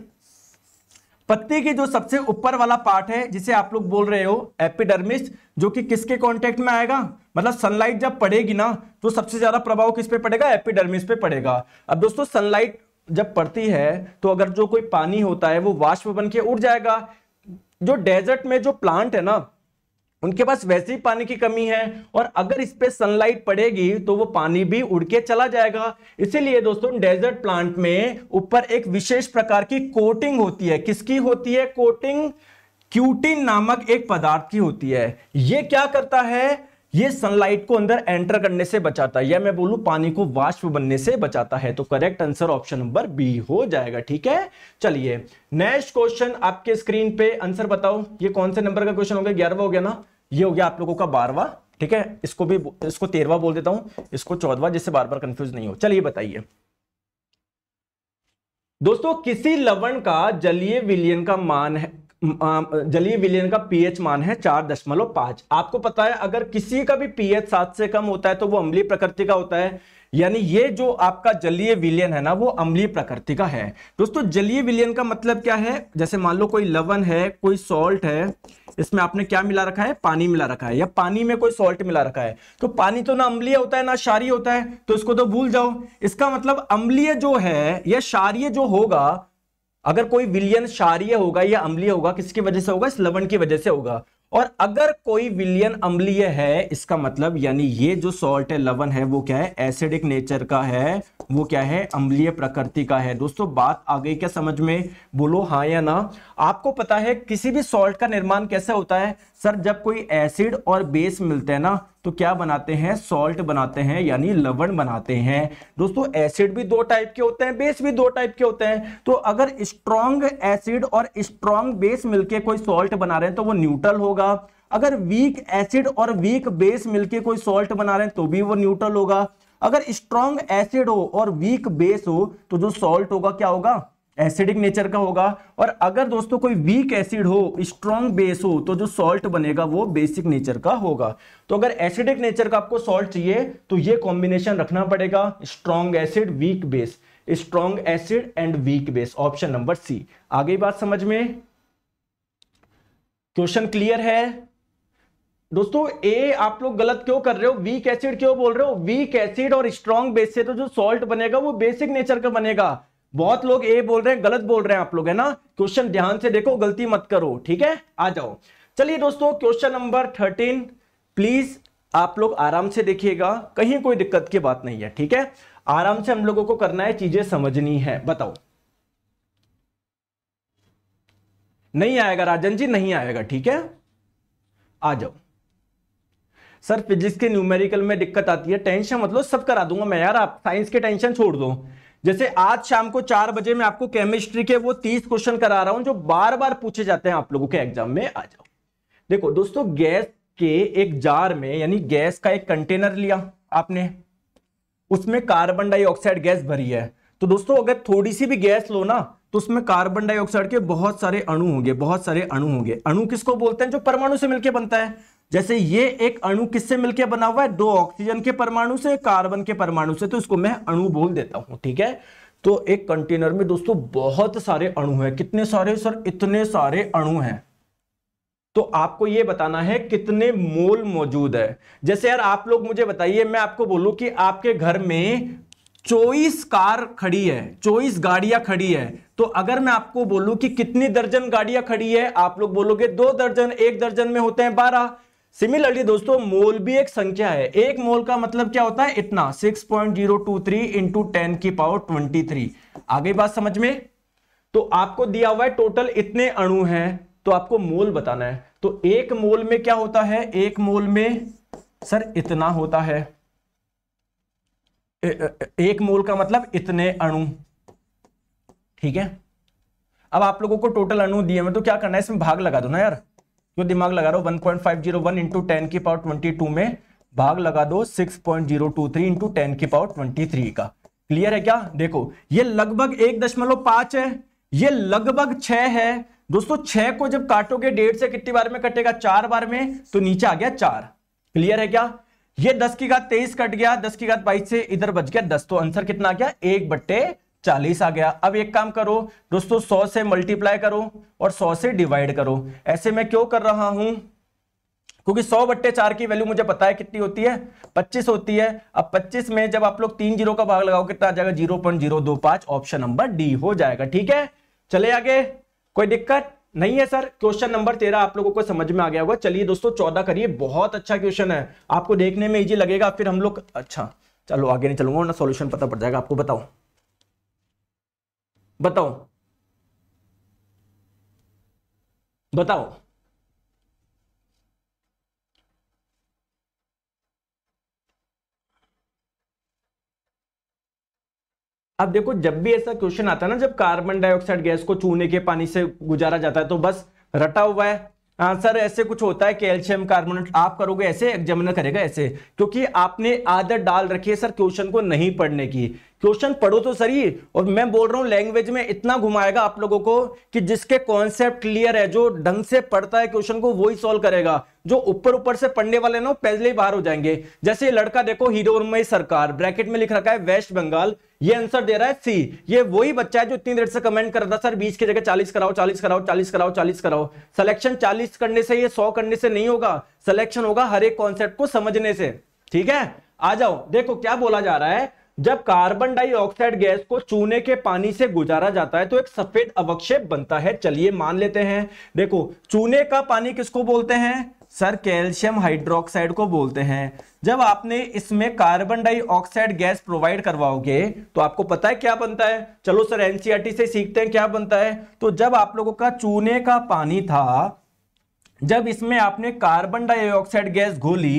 पत्ती के जो सबसे ऊपर वाला पार्ट है जिसे आप लोग बोल रहे हो एपिडर्मिस जो कि किसके कांटेक्ट में आएगा मतलब सनलाइट जब पड़ेगी ना तो सबसे ज्यादा प्रभाव किस पे पड़ेगा एपिडर्मिस पे पड़ेगा अब दोस्तों सनलाइट जब पड़ती है तो अगर जो कोई पानी होता है वो वाष्प बन के उड़ जाएगा जो डेजर्ट में जो प्लांट है ना उनके पास वैसे ही पानी की कमी है और अगर इस पे सनलाइट पड़ेगी तो वो पानी भी उड़ के चला जाएगा इसीलिए दोस्तों डेजर्ट प्लांट में ऊपर एक विशेष प्रकार की कोटिंग होती है किसकी होती है कोटिंग क्यूटिन नामक एक पदार्थ की होती है ये क्या करता है ये सनलाइट को अंदर एंटर करने से बचाता है या मैं बोलूं पानी को वाष्प बनने से बचाता है तो correct answer option number B हो जाएगा ठीक है चलिए नेक्स्ट क्वेश्चन आपके स्क्रीन पे आंसर बताओ ये कौन से नंबर का क्वेश्चन हो गया ग्यारहवा हो गया ना ये हो गया आप लोगों का बारवा ठीक है इसको भी इसको तेरवा बोल देता हूं इसको चौदवा जिससे बार बार कंफ्यूज नहीं हो चलिए बताइए दोस्तों किसी लवण का जलीय विलियन का मान है जलीय विलयन का पीएच मान है चार दशमलव पांच आपको पता है अगर किसी का भी पीएच सात से कम होता है तो वो अम्लीय प्रकृति का होता है यानी ये जो आपका जलीय विलयन है ना वो अम्लीय प्रकृति का है दोस्तों जलीय विलयन का मतलब क्या है जैसे मान लो कोई लवण है कोई सॉल्ट है इसमें आपने क्या मिला रखा है पानी मिला रखा है या पानी में कोई सॉल्ट मिला रखा है तो पानी तो ना अम्लीय होता है ना क्षारीय होता है तो इसको तो भूल जाओ इसका मतलब अम्लीय जो है या क्षारीय जो होगा अगर कोई विलियन क्षारिय होगा या अम्लीय होगा किसकी वजह से होगा इस लवण की वजह से होगा और अगर कोई विलियन अम्लीय है इसका मतलब यानी ये जो सॉल्ट है लवन है वो क्या है एसिडिक नेचर का है वो क्या है अम्लीय प्रकृति का है दोस्तों बात आ गई क्या समझ में बोलो हाँ या ना आपको पता है किसी भी सॉल्ट का निर्माण कैसे होता है सर जब कोई एसिड और बेस मिलते हैं ना तो क्या बनाते हैं सॉल्ट बनाते हैं यानी लवण बनाते हैं दोस्तों एसिड भी दो टाइप के होते हैं बेस भी दो टाइप के होते हैं तो अगर स्ट्रॉन्ग एसिड और स्ट्रॉन्ग बेस मिलके कोई सॉल्ट बना रहे हैं तो वो न्यूट्रल होगा अगर वीक एसिड और वीक बेस मिलके कोई सॉल्ट बना रहे हैं तो भी वो न्यूट्रल होगा अगर स्ट्रॉन्ग एसिड हो और वीक बेस हो तो जो सॉल्ट होगा क्या होगा एसिडिक नेचर का होगा और अगर दोस्तों कोई वीक एसिड हो स्ट्रॉन्ग बेस हो तो जो सॉल्ट बनेगा वो बेसिक नेचर का होगा तो अगर एसिडिक नेचर का आपको सॉल्ट चाहिए तो ये कॉम्बिनेशन रखना पड़ेगा strong acid weak base strong acid and weak base option number C आगे बात समझ में क्वेश्चन क्लियर है दोस्तों ए आप लोग गलत क्यों कर रहे हो वीक एसिड क्यों बोल रहे हो वीक एसिड और स्ट्रॉन्ग बेस से तो जो सॉल्ट बनेगा वो बेसिक नेचर का बनेगा बहुत लोग ए बोल रहे हैं गलत बोल रहे हैं आप लोग है ना क्वेश्चन ध्यान से देखो गलती मत करो ठीक है आ जाओ चलिए दोस्तों क्वेश्चन नंबर थर्टीन प्लीज आप लोग आराम से देखिएगा कहीं कोई दिक्कत की बात नहीं है ठीक है आराम से हम लोगों को करना है चीजें समझनी है बताओ नहीं आएगा राजन जी नहीं आएगा ठीक है आ जाओ सर फिजिक्स के न्यूमेरिकल में दिक्कत आती है टेंशन मतलब सब करा दूंगा मैं यार आप साइंस के टेंशन छोड़ दो जैसे आज शाम को चार बजे मैं आपको केमिस्ट्री के वो तीस क्वेश्चन करा रहा हूं जो बार बार पूछे जाते हैं आप लोगों के एग्जाम में आ जाओ देखो दोस्तों गैस के एक जार में यानी गैस का एक कंटेनर लिया आपने उसमें कार्बन डाइऑक्साइड गैस भरी है तो दोस्तों अगर थोड़ी सी भी गैस लो ना तो उसमें कार्बन डाइऑक्साइड के बहुत सारे अणु होंगे बहुत सारे अणु होंगे अणु किसको बोलते हैं जो परमाणु से मिलकर बनता है जैसे ये एक अणु किससे मिलकर बना हुआ है दो ऑक्सीजन के परमाणु से कार्बन के परमाणु से तो इसको मैं अणु बोल देता हूं ठीक है तो एक कंटेनर में दोस्तों बहुत सारे अणु हैं कितने सारे सर इतने सारे अणु हैं तो आपको यह बताना है कितने मोल मौजूद है जैसे यार आप लोग मुझे बताइए मैं आपको बोलूं कि आपके घर में चौबीस कार खड़ी है चौबीस गाड़ियां खड़ी है तो अगर मैं आपको बोलूं कि कितनी दर्जन गाड़ियां खड़ी है आप लोग बोलोगे दो दर्जन एक दर्जन में होते हैं बारह सिमिलरली दोस्तों मोल भी एक संख्या है एक मोल का मतलब क्या होता है इतना 6.023 point zero two three into ten की पावर 23 आगे बात समझ में तो आपको दिया हुआ है टोटल इतने अणु हैं तो आपको मोल बताना है तो एक मोल में क्या होता है एक मोल में सर इतना होता है ए, एक मोल का मतलब इतने अणु ठीक है अब आप लोगों को टोटल अणु दिए हुए तो क्या करना है इसमें भाग लगा दो ना यार जो दिमाग लगा रहा हूँ 1.501 इंटू टेन की पावर ट्वेंटी टू में भाग लगा दो 6.023 point zero two three into ten की पावर ट्वेंटी थ्री का क्लियर है क्या देखो ये लगभग एक दशमलव पांच है ये लगभग छह है दोस्तों छह को जब काटोगे डेढ़ से कितनी बार में कटेगा चार बार में तो नीचे आ गया चार क्लियर है क्या ये दस की घात तेईस कट गया दस की घात बाईस से इधर बच गया दस तो आंसर कितना आ गया एक बट्टे चालीस आ गया अब एक काम करो दोस्तों सौ से मल्टीप्लाई करो और सौ से डिवाइड करो ऐसे मैं क्यों कर रहा हूं क्योंकि सौ बट्टे चार की वैल्यू मुझे पता है कितनी होती है पच्चीस होती है अब पच्चीस में जब आप लोग तीन जीरो का भाग लगाओ कितना आ जाएगा जीरो पॉइंट जीरो दो पांच ऑप्शन नंबर डी हो जाएगा ठीक है चले आगे कोई दिक्कत नहीं है सर क्वेश्चन नंबर तेरह आप लोगों को समझ में आ गया होगा चलिए दोस्तों चौदह करिए बहुत अच्छा क्वेश्चन है आपको देखने में इजी लगेगा फिर हम लोग अच्छा चलो आगे नहीं चलूंगा सोल्यूशन सॉल्यूशन पता पड़ जाएगा आपको बताओ बताओ बताओ अब देखो जब भी ऐसा क्वेश्चन आता है ना जब कार्बन डाइऑक्साइड गैस को चूने के पानी से गुजारा जाता है तो बस रटा हुआ है आंसर हाँ, ऐसे कुछ होता है कैल्शियम कार्बोनेट आप करोगे ऐसे एग्जामिनर करेगा ऐसे क्योंकि आपने आदत डाल रखी है सर क्वेश्चन को नहीं पढ़ने की क्वेश्चन पढ़ो तो सही और मैं बोल रहा हूँ लैंग्वेज में इतना घुमाएगा आप लोगों को कि जिसके कॉन्सेप्ट क्लियर है जो ढंग से पढ़ता है क्वेश्चन को वही सॉल्व करेगा जो ऊपर ऊपर से पढ़ने वाले ना पहले ही बाहर हो जाएंगे जैसे ये लड़का देखो हीरो सरकार ब्रैकेट में लिख रखा है वेस्ट बंगाल ये आंसर दे रहा है सी ये वही बच्चा है जो इतनी देर से कमेंट कर रहा था सर बीस की जगह चालीस कराओ चालीस कराओ चालीस कराओ चालीस कराओ सिलेक्शन चालीस करने से ये सौ करने से नहीं होगा सिलेक्शन होगा हर एक कॉन्सेप्ट को समझने से ठीक है आ जाओ देखो क्या बोला जा रहा है जब कार्बन डाइऑक्साइड गैस को चूने के पानी से गुजारा जाता है तो एक सफेद अवक्षेप बनता है चलिए मान लेते हैं देखो चूने का पानी किसको बोलते हैं सर कैल्शियम हाइड्रोक्साइड को बोलते हैं जब आपने इसमें कार्बन डाइऑक्साइड गैस प्रोवाइड करवाओगे तो आपको पता है क्या बनता है चलो सर एनसीआरटी e से सीखते हैं क्या बनता है तो जब आप लोगों का चूने का पानी था जब इसमें आपने कार्बन डाइऑक्साइड गैस घोली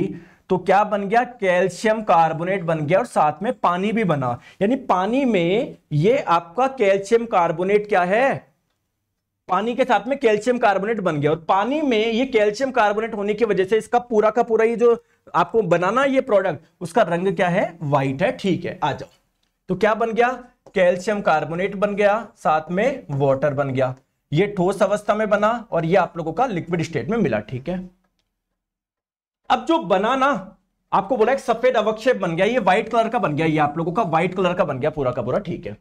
तो क्या बन गया कैल्शियम कार्बोनेट बन गया और साथ में पानी भी बना यानी पानी में ये आपका कैल्शियम कार्बोनेट क्या है पानी के साथ में कैल्शियम कार्बोनेट बन गया और पानी में ये कैल्शियम कार्बोनेट होने की वजह से इसका पूरा का पूरा ये जो आपको बनाना ये प्रोडक्ट उसका रंग क्या है व्हाइट है ठीक है आ जाओ तो क्या बन गया कैल्शियम कार्बोनेट बन गया साथ में वॉटर बन गया ये ठोस अवस्था में बना और ये आप लोगों का लिक्विड स्टेट में मिला ठीक है अब जो बना ना आपको बोला एक सफेद अवक्षेप बन गया ये व्हाइट कलर का बन गया ये आप लोगों का व्हाइट कलर का बन गया पूरा का पूरा ठीक है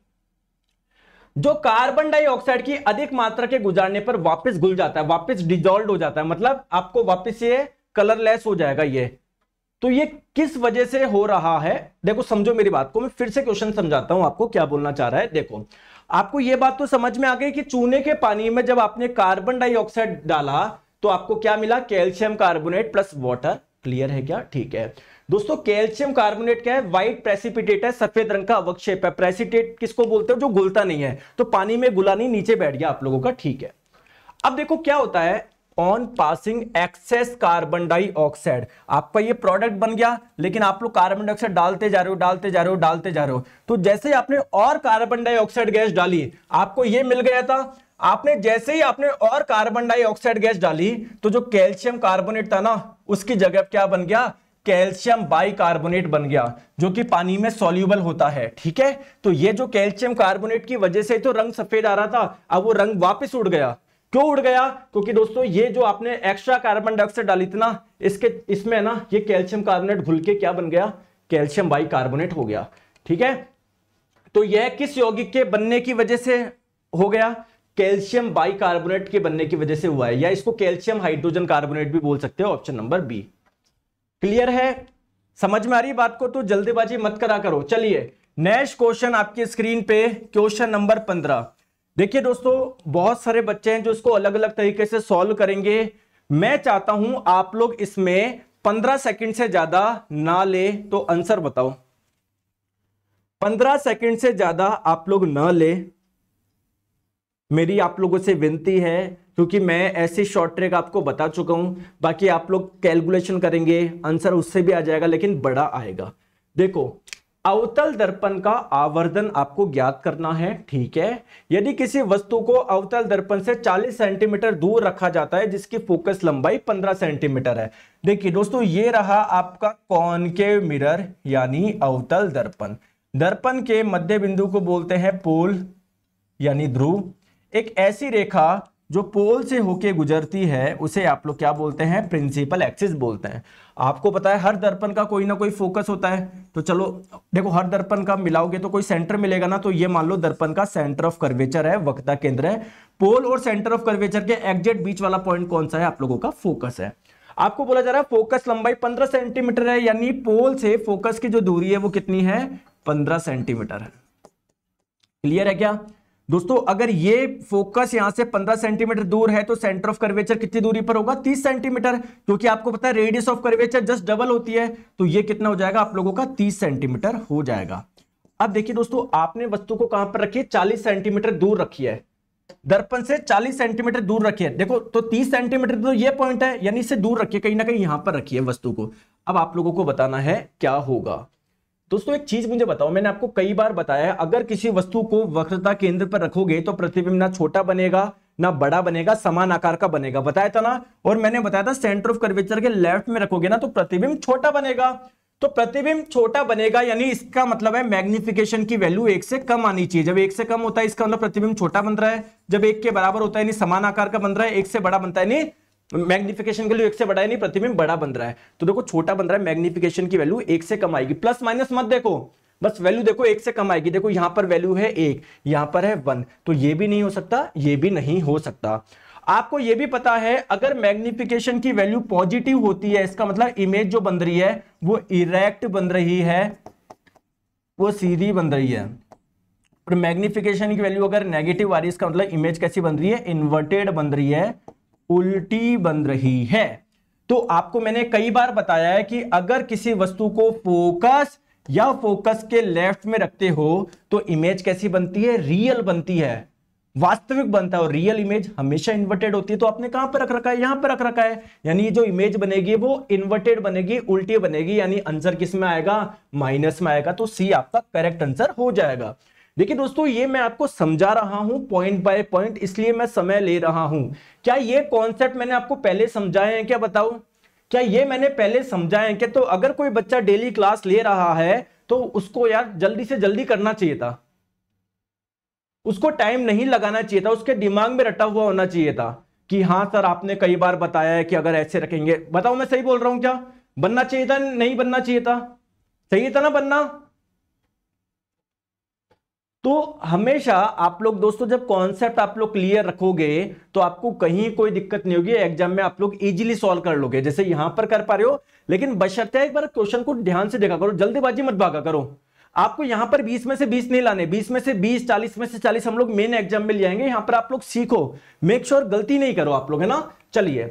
जो कार्बन डाइऑक्साइड की अधिक मात्रा के गुजारने पर वापस घुल जाता है वापस डिजोल्व हो जाता है मतलब आपको वापस ये कलरलेस हो जाएगा ये तो ये किस वजह से हो रहा है देखो समझो मेरी बात को मैं फिर से क्वेश्चन समझाता हूं आपको क्या बोलना चाह रहा है देखो आपको ये बात तो समझ में आ गई कि चूने के पानी में जब आपने कार्बन डाइऑक्साइड डाला तो आपको क्या मिला calcium carbonate plus water clear है क्या ठीक है दोस्तों कैल्शियम कार्बोनेट क्या है व्हाइट प्रेसिपिटेट है सफेद रंग का अवक्षेप है प्रेसिपिटेट किसको बोलते हो जो घुलता नहीं है तो पानी में गुला नहीं नीचे बैठ गया आप लोगों का ठीक है अब देखो क्या होता है on passing excess carbon dioxide आपका ये प्रोडक्ट बन गया लेकिन आप लोग कार्बन डाइऑक्साइड डालते जा रहे हो डालते जा रहे हो डालते जा रहे हो तो जैसे आपने और कार्बन डाइऑक्साइड गैस डाली आपको ये मिल गया था आपने जैसे ही आपने और कार्बन डाइऑक्साइड गैस डाली तो जो कैल्शियम कार्बोनेट था ना उसकी जगह क्या बन गया कैल्शियम बाइकार्बोनेट बन गया जो कि पानी में सोल्यूबल होता है ठीक है तो ये जो कैल्शियम कार्बोनेट की वजह से तो रंग सफेद आ रहा था अब वो रंग वापस उड़ गया क्यों उड़ गया क्योंकि दोस्तों ये जो आपने एक्स्ट्रा कार्बन डाइऑक्साइड डाली थी ना इसके इसमें ना ये कैल्शियम कार्बोनेट घुल के क्या बन गया कैल्शियम बाइकार्बोनेट हो गया ठीक है तो यह किस यौगिक के बनने की वजह से हो गया कैल्शियम बाइकार्बोनेट के बनने की वजह से हुआ है या इसको कैल्शियम हाइड्रोजन कार्बोनेट भी बोल सकते हो ऑप्शन नंबर बी क्लियर है समझ में आ रही बात को तो जल्दीबाजी मत करा करो चलिए नेक्स्ट क्वेश्चन आपकी स्क्रीन पे क्वेश्चन नंबर पंद्रह देखिए दोस्तों बहुत सारे बच्चे हैं जो इसको अलग अलग तरीके से सॉल्व करेंगे मैं चाहता हूं आप लोग इसमें पंद्रह सेकंड से ज्यादा ना ले तो आंसर बताओ पंद्रह सेकंड से ज्यादा आप लोग ना ले मेरी आप लोगों से विनती है क्योंकि मैं ऐसी शॉर्ट ट्रेक आपको बता चुका हूं बाकी आप लोग कैलकुलेशन करेंगे आंसर उससे भी आ जाएगा लेकिन बड़ा आएगा देखो अवतल दर्पण का आवर्धन आपको ज्ञात करना है ठीक है यदि किसी वस्तु को अवतल दर्पण से 40 सेंटीमीटर दूर रखा जाता है जिसकी फोकस लंबाई 15 सेंटीमीटर है देखिए दोस्तों ये रहा आपका कौन के मिरर यानी अवतल दर्पण दर्पण के मध्य बिंदु को बोलते हैं पोल यानी ध्रुव एक ऐसी रेखा जो पोल से होके गुजरती है उसे आप लोग क्या बोलते हैं प्रिंसिपल एक्सिस बोलते हैं आपको पता है हर दर्पण का कोई ना कोई फोकस होता है तो चलो देखो हर दर्पण का मिलाओगे तो कोई सेंटर मिलेगा ना तो ये मान लो दर्पण का सेंटर ऑफ कर्वेचर है वक्ता केंद्र है पोल और सेंटर ऑफ कर्वेचर के एग्जेक्ट बीच वाला पॉइंट कौन सा है आप लोगों का फोकस है आपको बोला जा रहा है फोकस लंबाई पंद्रह सेंटीमीटर है यानी पोल से फोकस की जो दूरी है वो कितनी है पंद्रह सेंटीमीटर है क्लियर है क्या दोस्तों अगर ये फोकस यहां से 15 सेंटीमीटर दूर है तो सेंटर ऑफ कर्वेचर कितनी दूरी पर होगा 30 सेंटीमीटर क्योंकि आपको पता है radius of curvature just double होती है तो ये कितना हो जाएगा आप लोगों का 30 सेंटीमीटर हो जाएगा अब देखिए दोस्तों आपने वस्तु को कहां पर रखी है चालीस सेंटीमीटर दूर रखी है दर्पण से चालीस सेंटीमीटर दूर रखी है देखो तो तीस सेंटीमीटर तो ये पॉइंट है यानी इसे दूर रखिए कहीं ना कहीं यहां पर रखिए वस्तु को अब आप लोगों को बताना है क्या होगा दोस्तों एक चीज मुझे बताओ मैंने आपको कई बार बताया अगर किसी वस्तु को वक्रता केंद्र पर रखोगे तो प्रतिबिंब ना छोटा बनेगा ना बड़ा बनेगा समान आकार का बनेगा बताया था ना और मैंने बताया था सेंटर ऑफ कर्वेचर के लेफ्ट में रखोगे ना तो प्रतिबिंब छोटा बनेगा तो प्रतिबिंब छोटा बनेगा यानी इसका मतलब है मैग्निफिकेशन की वैल्यू एक से कम आनी चाहिए जब एक से कम होता है इसका मतलब प्रतिबिंब छोटा बन रहा है जब एक के बराबर होता है यानी समान आकार का बन रहा है एक से बड़ा बनता है यानी मैग्निफिकेशन के लिए एक से बड़ा है नहीं प्रतिबिंब बड़ा बन रहा है तो देखो छोटा बन रहा है मैग्निफिकेशन की वैल्यू एक से कम आएगी प्लस माइनस मत देखो बस वैल्यू देखो एक से कम आएगी देखो यहां पर वैल्यू है एक यहां पर है वन तो ये भी नहीं हो सकता ये भी नहीं हो सकता आपको यह भी पता है अगर मैग्निफिकेशन की वैल्यू पॉजिटिव होती है इसका मतलब इमेज जो बन रही है वो इरेक्ट बन रही है वो सीधी बन रही है और मैग्निफिकेशन की वैल्यू अगर नेगेटिव आ रही है इसका मतलब इमेज कैसी बन रही है इन्वर्टेड बन रही है उल्टी बन रही है तो आपको मैंने कई बार बताया है कि अगर किसी वस्तु को फोकस या फोकस के लेफ्ट में रखते हो तो इमेज कैसी बनती है रियल बनती है वास्तविक बनता है और रियल इमेज हमेशा इन्वर्टेड होती है तो आपने कहां पर रख रखा है यहां पर रख रखा है यानी जो इमेज बनेगी वो इन्वर्टेड बनेगी उल्टी बनेगी यानी आंसर किस में आएगा माइनस में आएगा तो सी आपका करेक्ट आंसर हो जाएगा देखिए दोस्तों ये मैं आपको समझा रहा हूं पॉइंट बाय पॉइंट इसलिए मैं समय ले रहा हूं क्या ये कॉन्सेप्ट मैंने आपको पहले समझाए हैं क्या बताओ क्या ये मैंने पहले समझाए हैं क्या तो अगर कोई बच्चा डेली क्लास ले रहा है तो उसको यार जल्दी से जल्दी करना चाहिए था उसको टाइम नहीं लगाना चाहिए था उसके दिमाग में रटा हुआ होना चाहिए था कि हाँ सर आपने कई बार बताया है कि अगर ऐसे रखेंगे बताओ मैं सही बोल रहा हूं क्या बनना चाहिए था नहीं बनना चाहिए था सही था तो ना बनना तो हमेशा आप लोग दोस्तों जब कॉन्सेप्ट आप लोग क्लियर रखोगे तो आपको कहीं कोई दिक्कत नहीं होगी एग्जाम में आप लोग इजीली सॉल्व कर लोगे जैसे यहां पर कर पा रहे हो लेकिन बशर्ते एक बार क्वेश्चन को ध्यान से देखा करो जल्दीबाजी मत भागा करो आपको यहां पर 20 में से 20 नहीं लाने 20 में से 20 40 में से 40 हम लोग मेन एग्जाम में ले आएंगे यहां पर आप लोग सीखो मेक श्योर sure गलती नहीं करो आप लोग है ना चलिए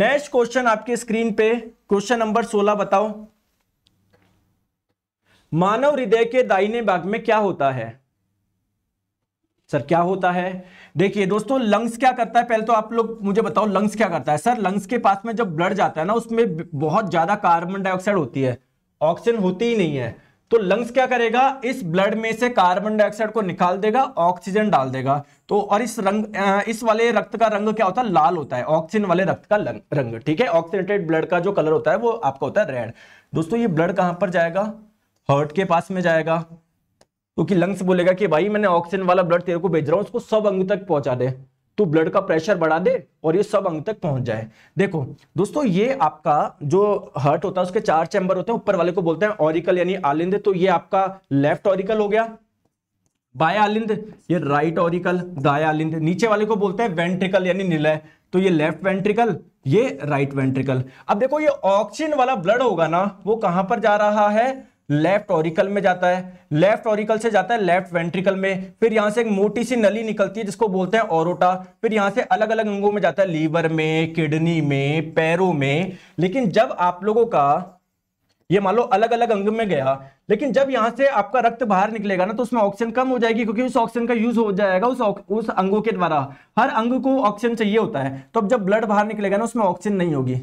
नेक्स्ट क्वेश्चन आपके स्क्रीन पे क्वेश्चन नंबर 16 बताओ मानव हृदय के दाहिने भाग में क्या होता है सर क्या होता है देखिए दोस्तों लंग्स क्या करता है पहले तो आप लोग मुझे बताओ लंग्स क्या करता है सर लंग्स के पास में जब ब्लड जाता है ना उसमें बहुत ज्यादा कार्बन डाइऑक्साइड होती है ऑक्सीजन होती ही नहीं है तो लंग्स क्या करेगा इस ब्लड में से कार्बन डाइऑक्साइड को निकाल देगा ऑक्सीजन डाल देगा तो और इस रंग इस वाले रक्त का रंग क्या होता है लाल होता है ऑक्सीजन वाले रक्त का रंग ठीक है ऑक्सीडेटेड ब्लड का जो कलर होता है वो आपका होता है रेड दोस्तों ये ब्लड कहां पर जाएगा हर्ट के पास में जाएगा क्योंकि लंग्स बोलेगा कि भाई मैंने ऑक्सीजन वाला ब्लड तेरे को भेज रहा हूँ उसको सब अंग तक पहुंचा दे तो ब्लड का प्रेशर बढ़ा दे और ये सब अंग तक पहुंच जाए देखो दोस्तों ये आपका जो हर्ट होता है उसके चार चैंबर होते हैं ऊपर वाले को बोलते हैं ऑरिकल यानी आलिंद तो ये आपका लेफ्ट ऑरिकल हो गया बाय आलिंद ये राइट ऑरिकल दाय आलिंद नीचे वाले को बोलते हैं वेंट्रिकल यानी निलय तो ये लेफ्ट वेंट्रिकल ये राइट वेंट्रिकल अब देखो ये ऑक्सीजन वाला ब्लड होगा ना वो कहां पर जा रहा है लेफ्ट ऑरिकल में जाता है लेफ्ट ऑरिकल से जाता है लेफ्ट वेंट्रिकल में फिर यहां से एक मोटी सी नली निकलती है जिसको बोलते हैं ओरोटा फिर यहां से अलग अलग अंगों में जाता है लीवर में किडनी में पैरों में लेकिन जब आप लोगों का ये मान लो अलग अलग अंग में गया लेकिन जब यहां से आपका रक्त बाहर निकलेगा ना तो उसमें ऑक्सीजन कम हो जाएगी क्योंकि उस ऑक्सीजन का यूज हो जाएगा उस उस अंगों के द्वारा हर अंग को ऑक्सीजन चाहिए होता है तो अब जब ब्लड बाहर निकलेगा ना उसमें ऑक्सीजन नहीं होगी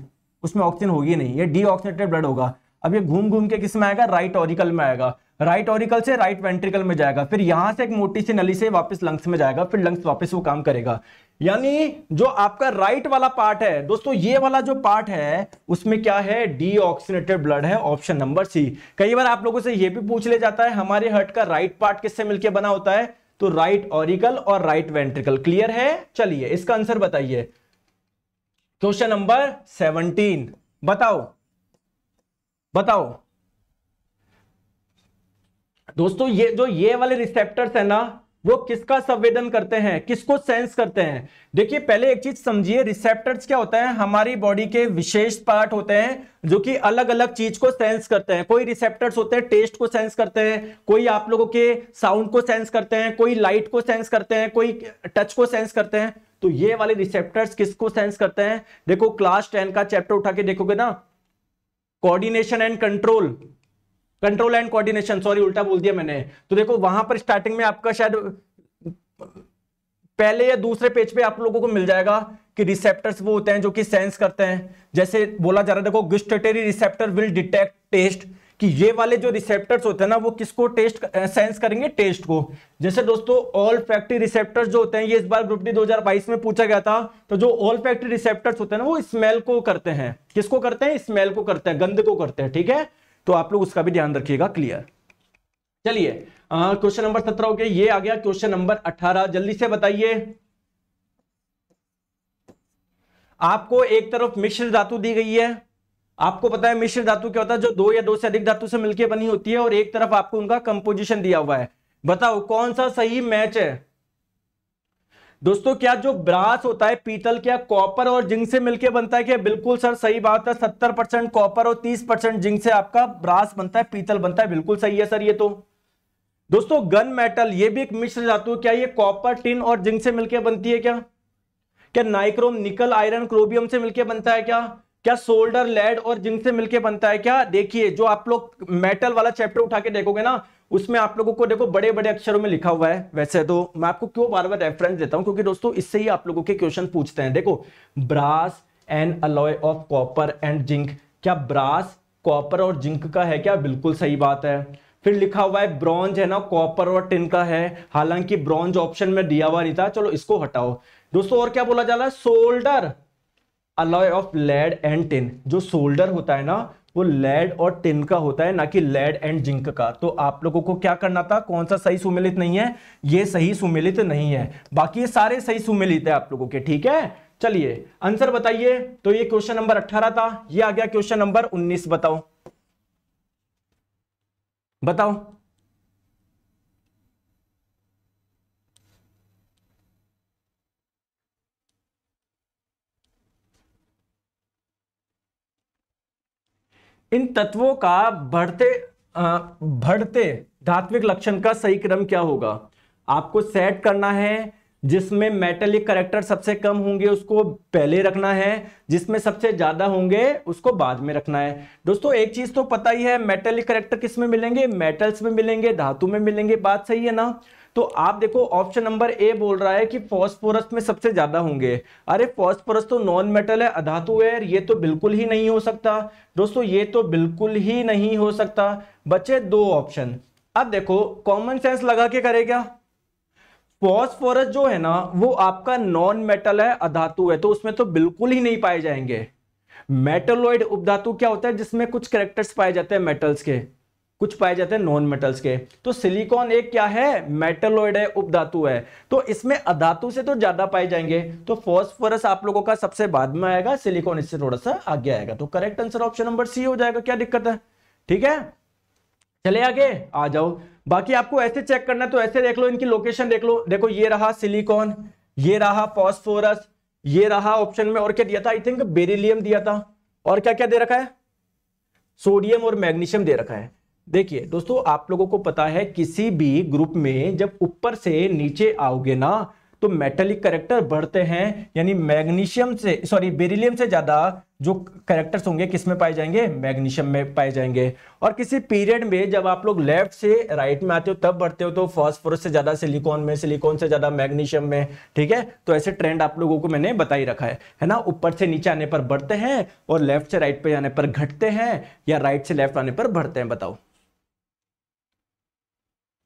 उसमें ऑक्सीजन होगी नहीं ये डी ब्लड होगा अब ये घूम घूम के किस में आएगा राइट ऑरिकल में आएगा राइट ऑरिकल से राइट वेंट्रिकल में जाएगा फिर यहां से एक मोटी सी नली से वापस लंग्स में जाएगा फिर लंग्स वापस वो काम करेगा यानी जो आपका राइट वाला पार्ट है दोस्तों ये वाला जो पार्ट है उसमें क्या है डीऑक्सीनेटेड ब्लड है ऑप्शन नंबर सी कई बार आप लोगों से ये भी पूछ ले जाता है हमारे हर्ट का राइट पार्ट किससे मिलकर बना होता है तो राइट ऑरिकल और राइट वेंट्रिकल क्लियर है चलिए इसका आंसर बताइए क्वेश्चन नंबर सेवनटीन बताओ बताओ दोस्तों ये जो ये वाले रिसेप्टर्स है ना वो किसका संवेदन करते हैं किसको सेंस करते हैं देखिए पहले एक चीज समझिए रिसेप्टर्स क्या होते हैं हमारी बॉडी के विशेष पार्ट होते हैं जो कि अलग अलग चीज को सेंस करते हैं कोई रिसेप्टर्स होते हैं टेस्ट को सेंस करते हैं कोई आप लोगों के साउंड को सेंस करते हैं कोई लाइट को सेंस करते हैं कोई टच को सेंस करते हैं तो ये वाले रिसेप्टर्स किसको सेंस करते हैं देखो क्लास टेन का चैप्टर उठा के देखोगे ना coordination and control control and coordination sorry उल्टा बोल दिया मैंने तो देखो वहां पर स्टार्टिंग में आपका शायद पहले या दूसरे पेज पे आप लोगों को मिल जाएगा कि रिसेप्टर्स वो होते हैं जो कि सेंस करते हैं जैसे बोला जा रहा है देखो gustatory receptor will detect taste कि ये वाले जो रिसेप्टर्स होते हैं ना वो किसको टेस्ट सेंस करेंगे टेस्ट को जैसे दोस्तों ऑल फैक्ट्री रिसेप्टर्स जो होते हैं ये इस बार ग्रुप डी 2022 में पूछा गया था तो जो ऑल फैक्ट्री रिसेप्टर्स होते हैं ना वो स्मेल को करते हैं किसको करते हैं स्मेल को करते हैं गंध को करते हैं ठीक है तो आप लोग उसका भी ध्यान रखिएगा क्लियर चलिए क्वेश्चन नंबर सत्रह हो गया ये आ गया क्वेश्चन नंबर अठारह जल्दी से बताइए आपको एक तरफ मिश्र धातु दी गई है आपको पता है मिश्र धातु क्या होता है जो दो या दो से अधिक धातु से मिलकर बनी होती है और एक तरफ आपको उनका कंपोजिशन दिया हुआ है बताओ कौन सा सही मैच है दोस्तों क्या जो ब्रास होता है पीतल क्या कॉपर और जिंक से मिलकर बनता है क्या बिल्कुल सर सही बात है सत्तर परसेंट कॉपर और तीस परसेंट जिंक से आपका ब्रास बनता है पीतल बनता है बिल्कुल सही है सर ये तो दोस्तों गन मेटल ये भी एक मिश्र धातु क्या ये कॉपर टिन और जिंक से मिलकर बनती है क्या क्या नाइक्रोम निकल आयरन क्रोबियम से मिलकर बनता है क्या क्या सोल्डर लेड और जिंक से मिलके बनता है क्या देखिए जो आप लोग मेटल वाला चैप्टर उठा के देखोगे ना उसमें आप लोगों को देखो बड़े बड़े अक्षरों में लिखा हुआ है वैसे तो मैं आपको क्यों बार बार रेफरेंस देता हूं क्योंकि दोस्तों इससे ही आप लोगों के क्वेश्चन पूछते हैं देखो brass and alloy of copper and zinc क्या ब्रास कॉपर और जिंक का है क्या बिल्कुल सही बात है फिर लिखा हुआ है ब्रॉन्ज है ना कॉपर और टिन का है हालांकि ब्रॉन्ज ऑप्शन में दिया हुआ नहीं था चलो इसको हटाओ दोस्तों और क्या बोला जा रहा है solder alloy of lead and tin जो सोल्डर होता है ना वो लेड और टिन का होता है ना कि लेड एंड जिंक का तो आप लोगों को क्या करना था कौन सा सही सुमिलित नहीं है ये सही सुमिलित नहीं है बाकी ये सारे सही सुमिलित है आप लोगों के ठीक है चलिए आंसर बताइए तो ये क्वेश्चन नंबर अट्ठारह था ये आ गया क्वेश्चन नंबर उन्नीस बताओ बताओ इन तत्वों का बढ़ते बढ़ते धात्विक लक्षण का सही क्रम क्या होगा आपको सेट करना है जिसमें मेटेलिक करेक्टर सबसे कम होंगे उसको पहले रखना है जिसमें सबसे ज़्यादा होंगे उसको बाद में रखना है दोस्तों एक चीज़ तो पता ही है मेटलिक करेक्टर किस में मिलेंगे मेटल्स में मिलेंगे धातु में मिलेंगे बात सही है ना तो आप देखो ऑप्शन नंबर ए बोल रहा है कि फॉस्फोरस में सबसे ज्यादा होंगे अरे फॉस्फोरस तो नॉन मेटल है अधातु है ये तो बिल्कुल ही नहीं हो सकता दोस्तों ये तो बिल्कुल ही नहीं हो सकता बचे दो ऑप्शन अब देखो कॉमन सेंस लगा के करेगा फॉस्फोरस जो है ना वो आपका नॉन मेटल है अधातु है तो उसमें तो बिल्कुल ही नहीं पाए जाएंगे मेटलॉइड उपधातु क्या होता है जिसमें कुछ करेक्टर्स पाए जाते हैं मेटल्स के कुछ पाए जाते हैं नॉन मेटल्स के तो सिलिकॉन एक क्या है मेटलॉइड है उपधातु है तो इसमें अधातु से तो ज्यादा पाए जाएंगे तो फॉस्फोरस आप लोगों का सबसे बाद में आएगा सिलिकॉन इससे थोड़ा सा आगे आएगा तो correct answer option number C हो जाएगा क्या दिक्कत है ठीक है चले आगे आ जाओ बाकी आपको ऐसे चेक करना है तो ऐसे देख लो इनकी लोकेशन देख लो देखो ये रहा सिलिकॉन ये रहा फॉस्फोरस ये रहा ऑप्शन में और क्या दिया था आई थिंक बेरिलियम दिया था और क्या क्या दे रखा है सोडियम और मैग्नीशियम दे रखा है देखिए दोस्तों आप लोगों को पता है किसी भी ग्रुप में जब ऊपर से नीचे आओगे ना तो मेटेलिक करेक्टर बढ़ते हैं यानी मैग्नीशियम से सॉरी बेरिलियम से ज़्यादा जो करेक्टर्स होंगे किस में पाए जाएंगे मैग्नीशियम में पाए जाएंगे और किसी पीरियड में जब आप लोग लेफ्ट से राइट में आते हो तब बढ़ते हो तो फॉस्फोरस से ज़्यादा सिलिकॉन में सिलिकॉन से ज़्यादा मैग्नीशियम में ठीक है तो ऐसे ट्रेंड आप लोगों को मैंने बताई रखा है है ना ऊपर से नीचे आने पर बढ़ते हैं और लेफ्ट से राइट पर आने पर घटते हैं या राइट से लेफ्ट आने पर बढ़ते हैं बताओ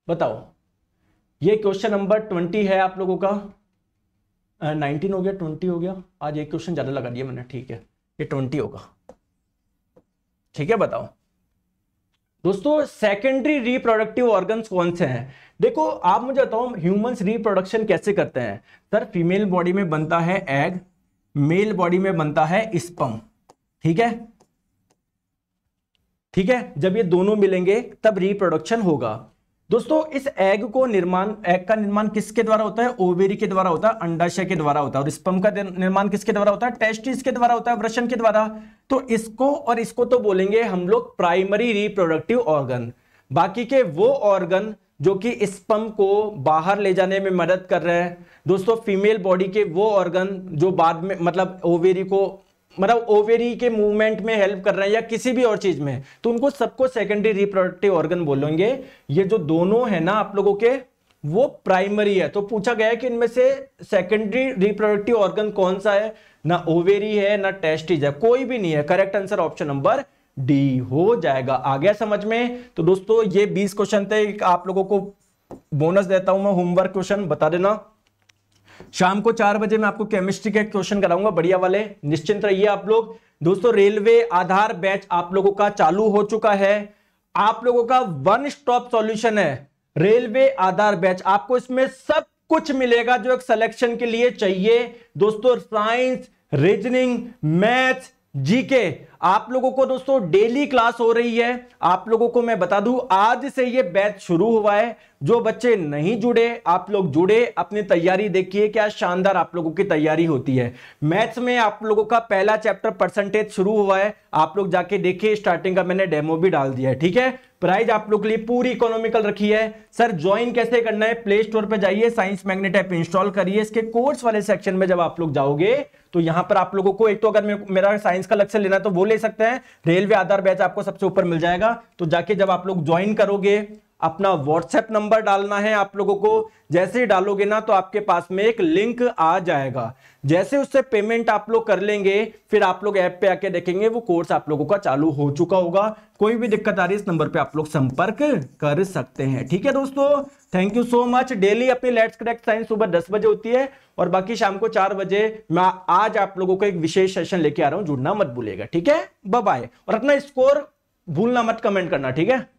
बताओ ये क्वेश्चन नंबर ट्वेंटी है आप लोगों का नाइनटीन हो गया ट्वेंटी हो गया आज एक क्वेश्चन ज़्यादा लगा दिया मैंने ठीक है ये ट्वेंटी होगा ठीक है बताओ दोस्तों सेकेंडरी रिप्रोडक्टिव ऑर्गन्स कौन से हैं देखो आप मुझे बताओ ह्यूमंस रिप्रोडक्शन कैसे करते हैं सर फीमेल बॉडी में बनता है एग मेल बॉडी में बनता है स्पम ठीक है ठीक है जब ये दोनों मिलेंगे तब रिप्रोडक्शन होगा दोस्तों इस एग को निर्माण एग का निर्माण किसके द्वारा होता है ओवेरी के द्वारा होता है अंडाशय के द्वारा होता है और स्पम का निर्माण किसके द्वारा होता है टेस्टिस के द्वारा होता है वृषण के द्वारा तो इसको और इसको तो बोलेंगे हम लोग प्राइमरी रिप्रोडक्टिव ऑर्गन बाकी के वो ऑर्गन जो कि स्पम को बाहर ले जाने में मदद कर रहे हैं दोस्तों फीमेल बॉडी के वो ऑर्गन जो बाद में मतलब ओवेरी को मतलब ओवेरी के मूवमेंट में हेल्प कर रहे हैं या किसी भी और चीज में तो उनको सबको सेकेंडरी रिप्रोडक्टिव ऑर्गन बोलेंगे ये जो दोनों है ना आप लोगों के वो प्राइमरी है तो पूछा गया है कि इनमें से सेकेंडरी रिप्रोडक्टिव ऑर्गन कौन सा है ना ओवेरी है ना टेस्टिज है कोई भी नहीं है correct answer option number D हो जाएगा आ गया समझ में तो दोस्तों ये बीस क्वेश्चन थे आप लोगों को बोनस देता हूं मैं होमवर्क क्वेश्चन बता देना शाम को चार बजे मैं आपको केमिस्ट्री के क्वेश्चन कराऊंगा बढ़िया वाले निश्चिंत रहिए आप लोग दोस्तों रेलवे आधार बैच आप लोगों का चालू हो चुका है आप लोगों का वन स्टॉप सॉल्यूशन है रेलवे आधार बैच आपको इसमें सब कुछ मिलेगा जो एक सिलेक्शन के लिए चाहिए दोस्तों साइंस रीजनिंग मैथ जीके आप लोगों को दोस्तों डेली क्लास हो रही है आप लोगों को मैं बता दूं आज से ये बैच शुरू हुआ है जो बच्चे नहीं जुड़े आप लोग जुड़े अपनी तैयारी देखिए क्या शानदार आप लोगों की तैयारी होती है मैथ्स में आप लोगों का पहला चैप्टर परसेंटेज शुरू हुआ है आप लोग जाके देखिए स्टार्टिंग का मैंने डेमो भी डाल दिया है ठीक है प्राइज आप लोग के लिए पूरी इकोनॉमिकल रखी है सर ज्वाइन कैसे करना है प्ले स्टोर पर जाइए साइंस मैग्नेट ऐप इंस्टॉल करिए इसके कोर्स वाले सेक्शन में जब आप लोग जाओगे तो यहां पर आप लोगों को एक तो अगर मेरा साइंस का लक्ष्य लेना तो वो ले सकते हैं रेलवे आधार बैच आपको सबसे ऊपर मिल जाएगा तो जाके जब आप लोग ज्वाइन करोगे अपना व्हाट्सएप नंबर डालना है आप लोगों को जैसे ही डालोगे ना तो आपके पास में एक लिंक आ जाएगा जैसे उससे पेमेंट आप लोग कर लेंगे फिर आप लोग ऐप पे आके देखेंगे वो कोर्स आप लोगों का चालू हो चुका होगा कोई भी दिक्कत आ रही है इस नंबर पे आप लोग संपर्क कर सकते हैं ठीक है दोस्तों thank you so much daily अपनी लेट्स करेक्ट साइंस सुबह दस बजे होती है और बाकी शाम को चार बजे मैं आज आप लोगों को एक विशेष सेशन लेके आ रहा हूं जुड़ना मत भूलेगा ठीक है बाय और अपना स्कोर भूलना मत कमेंट करना ठीक है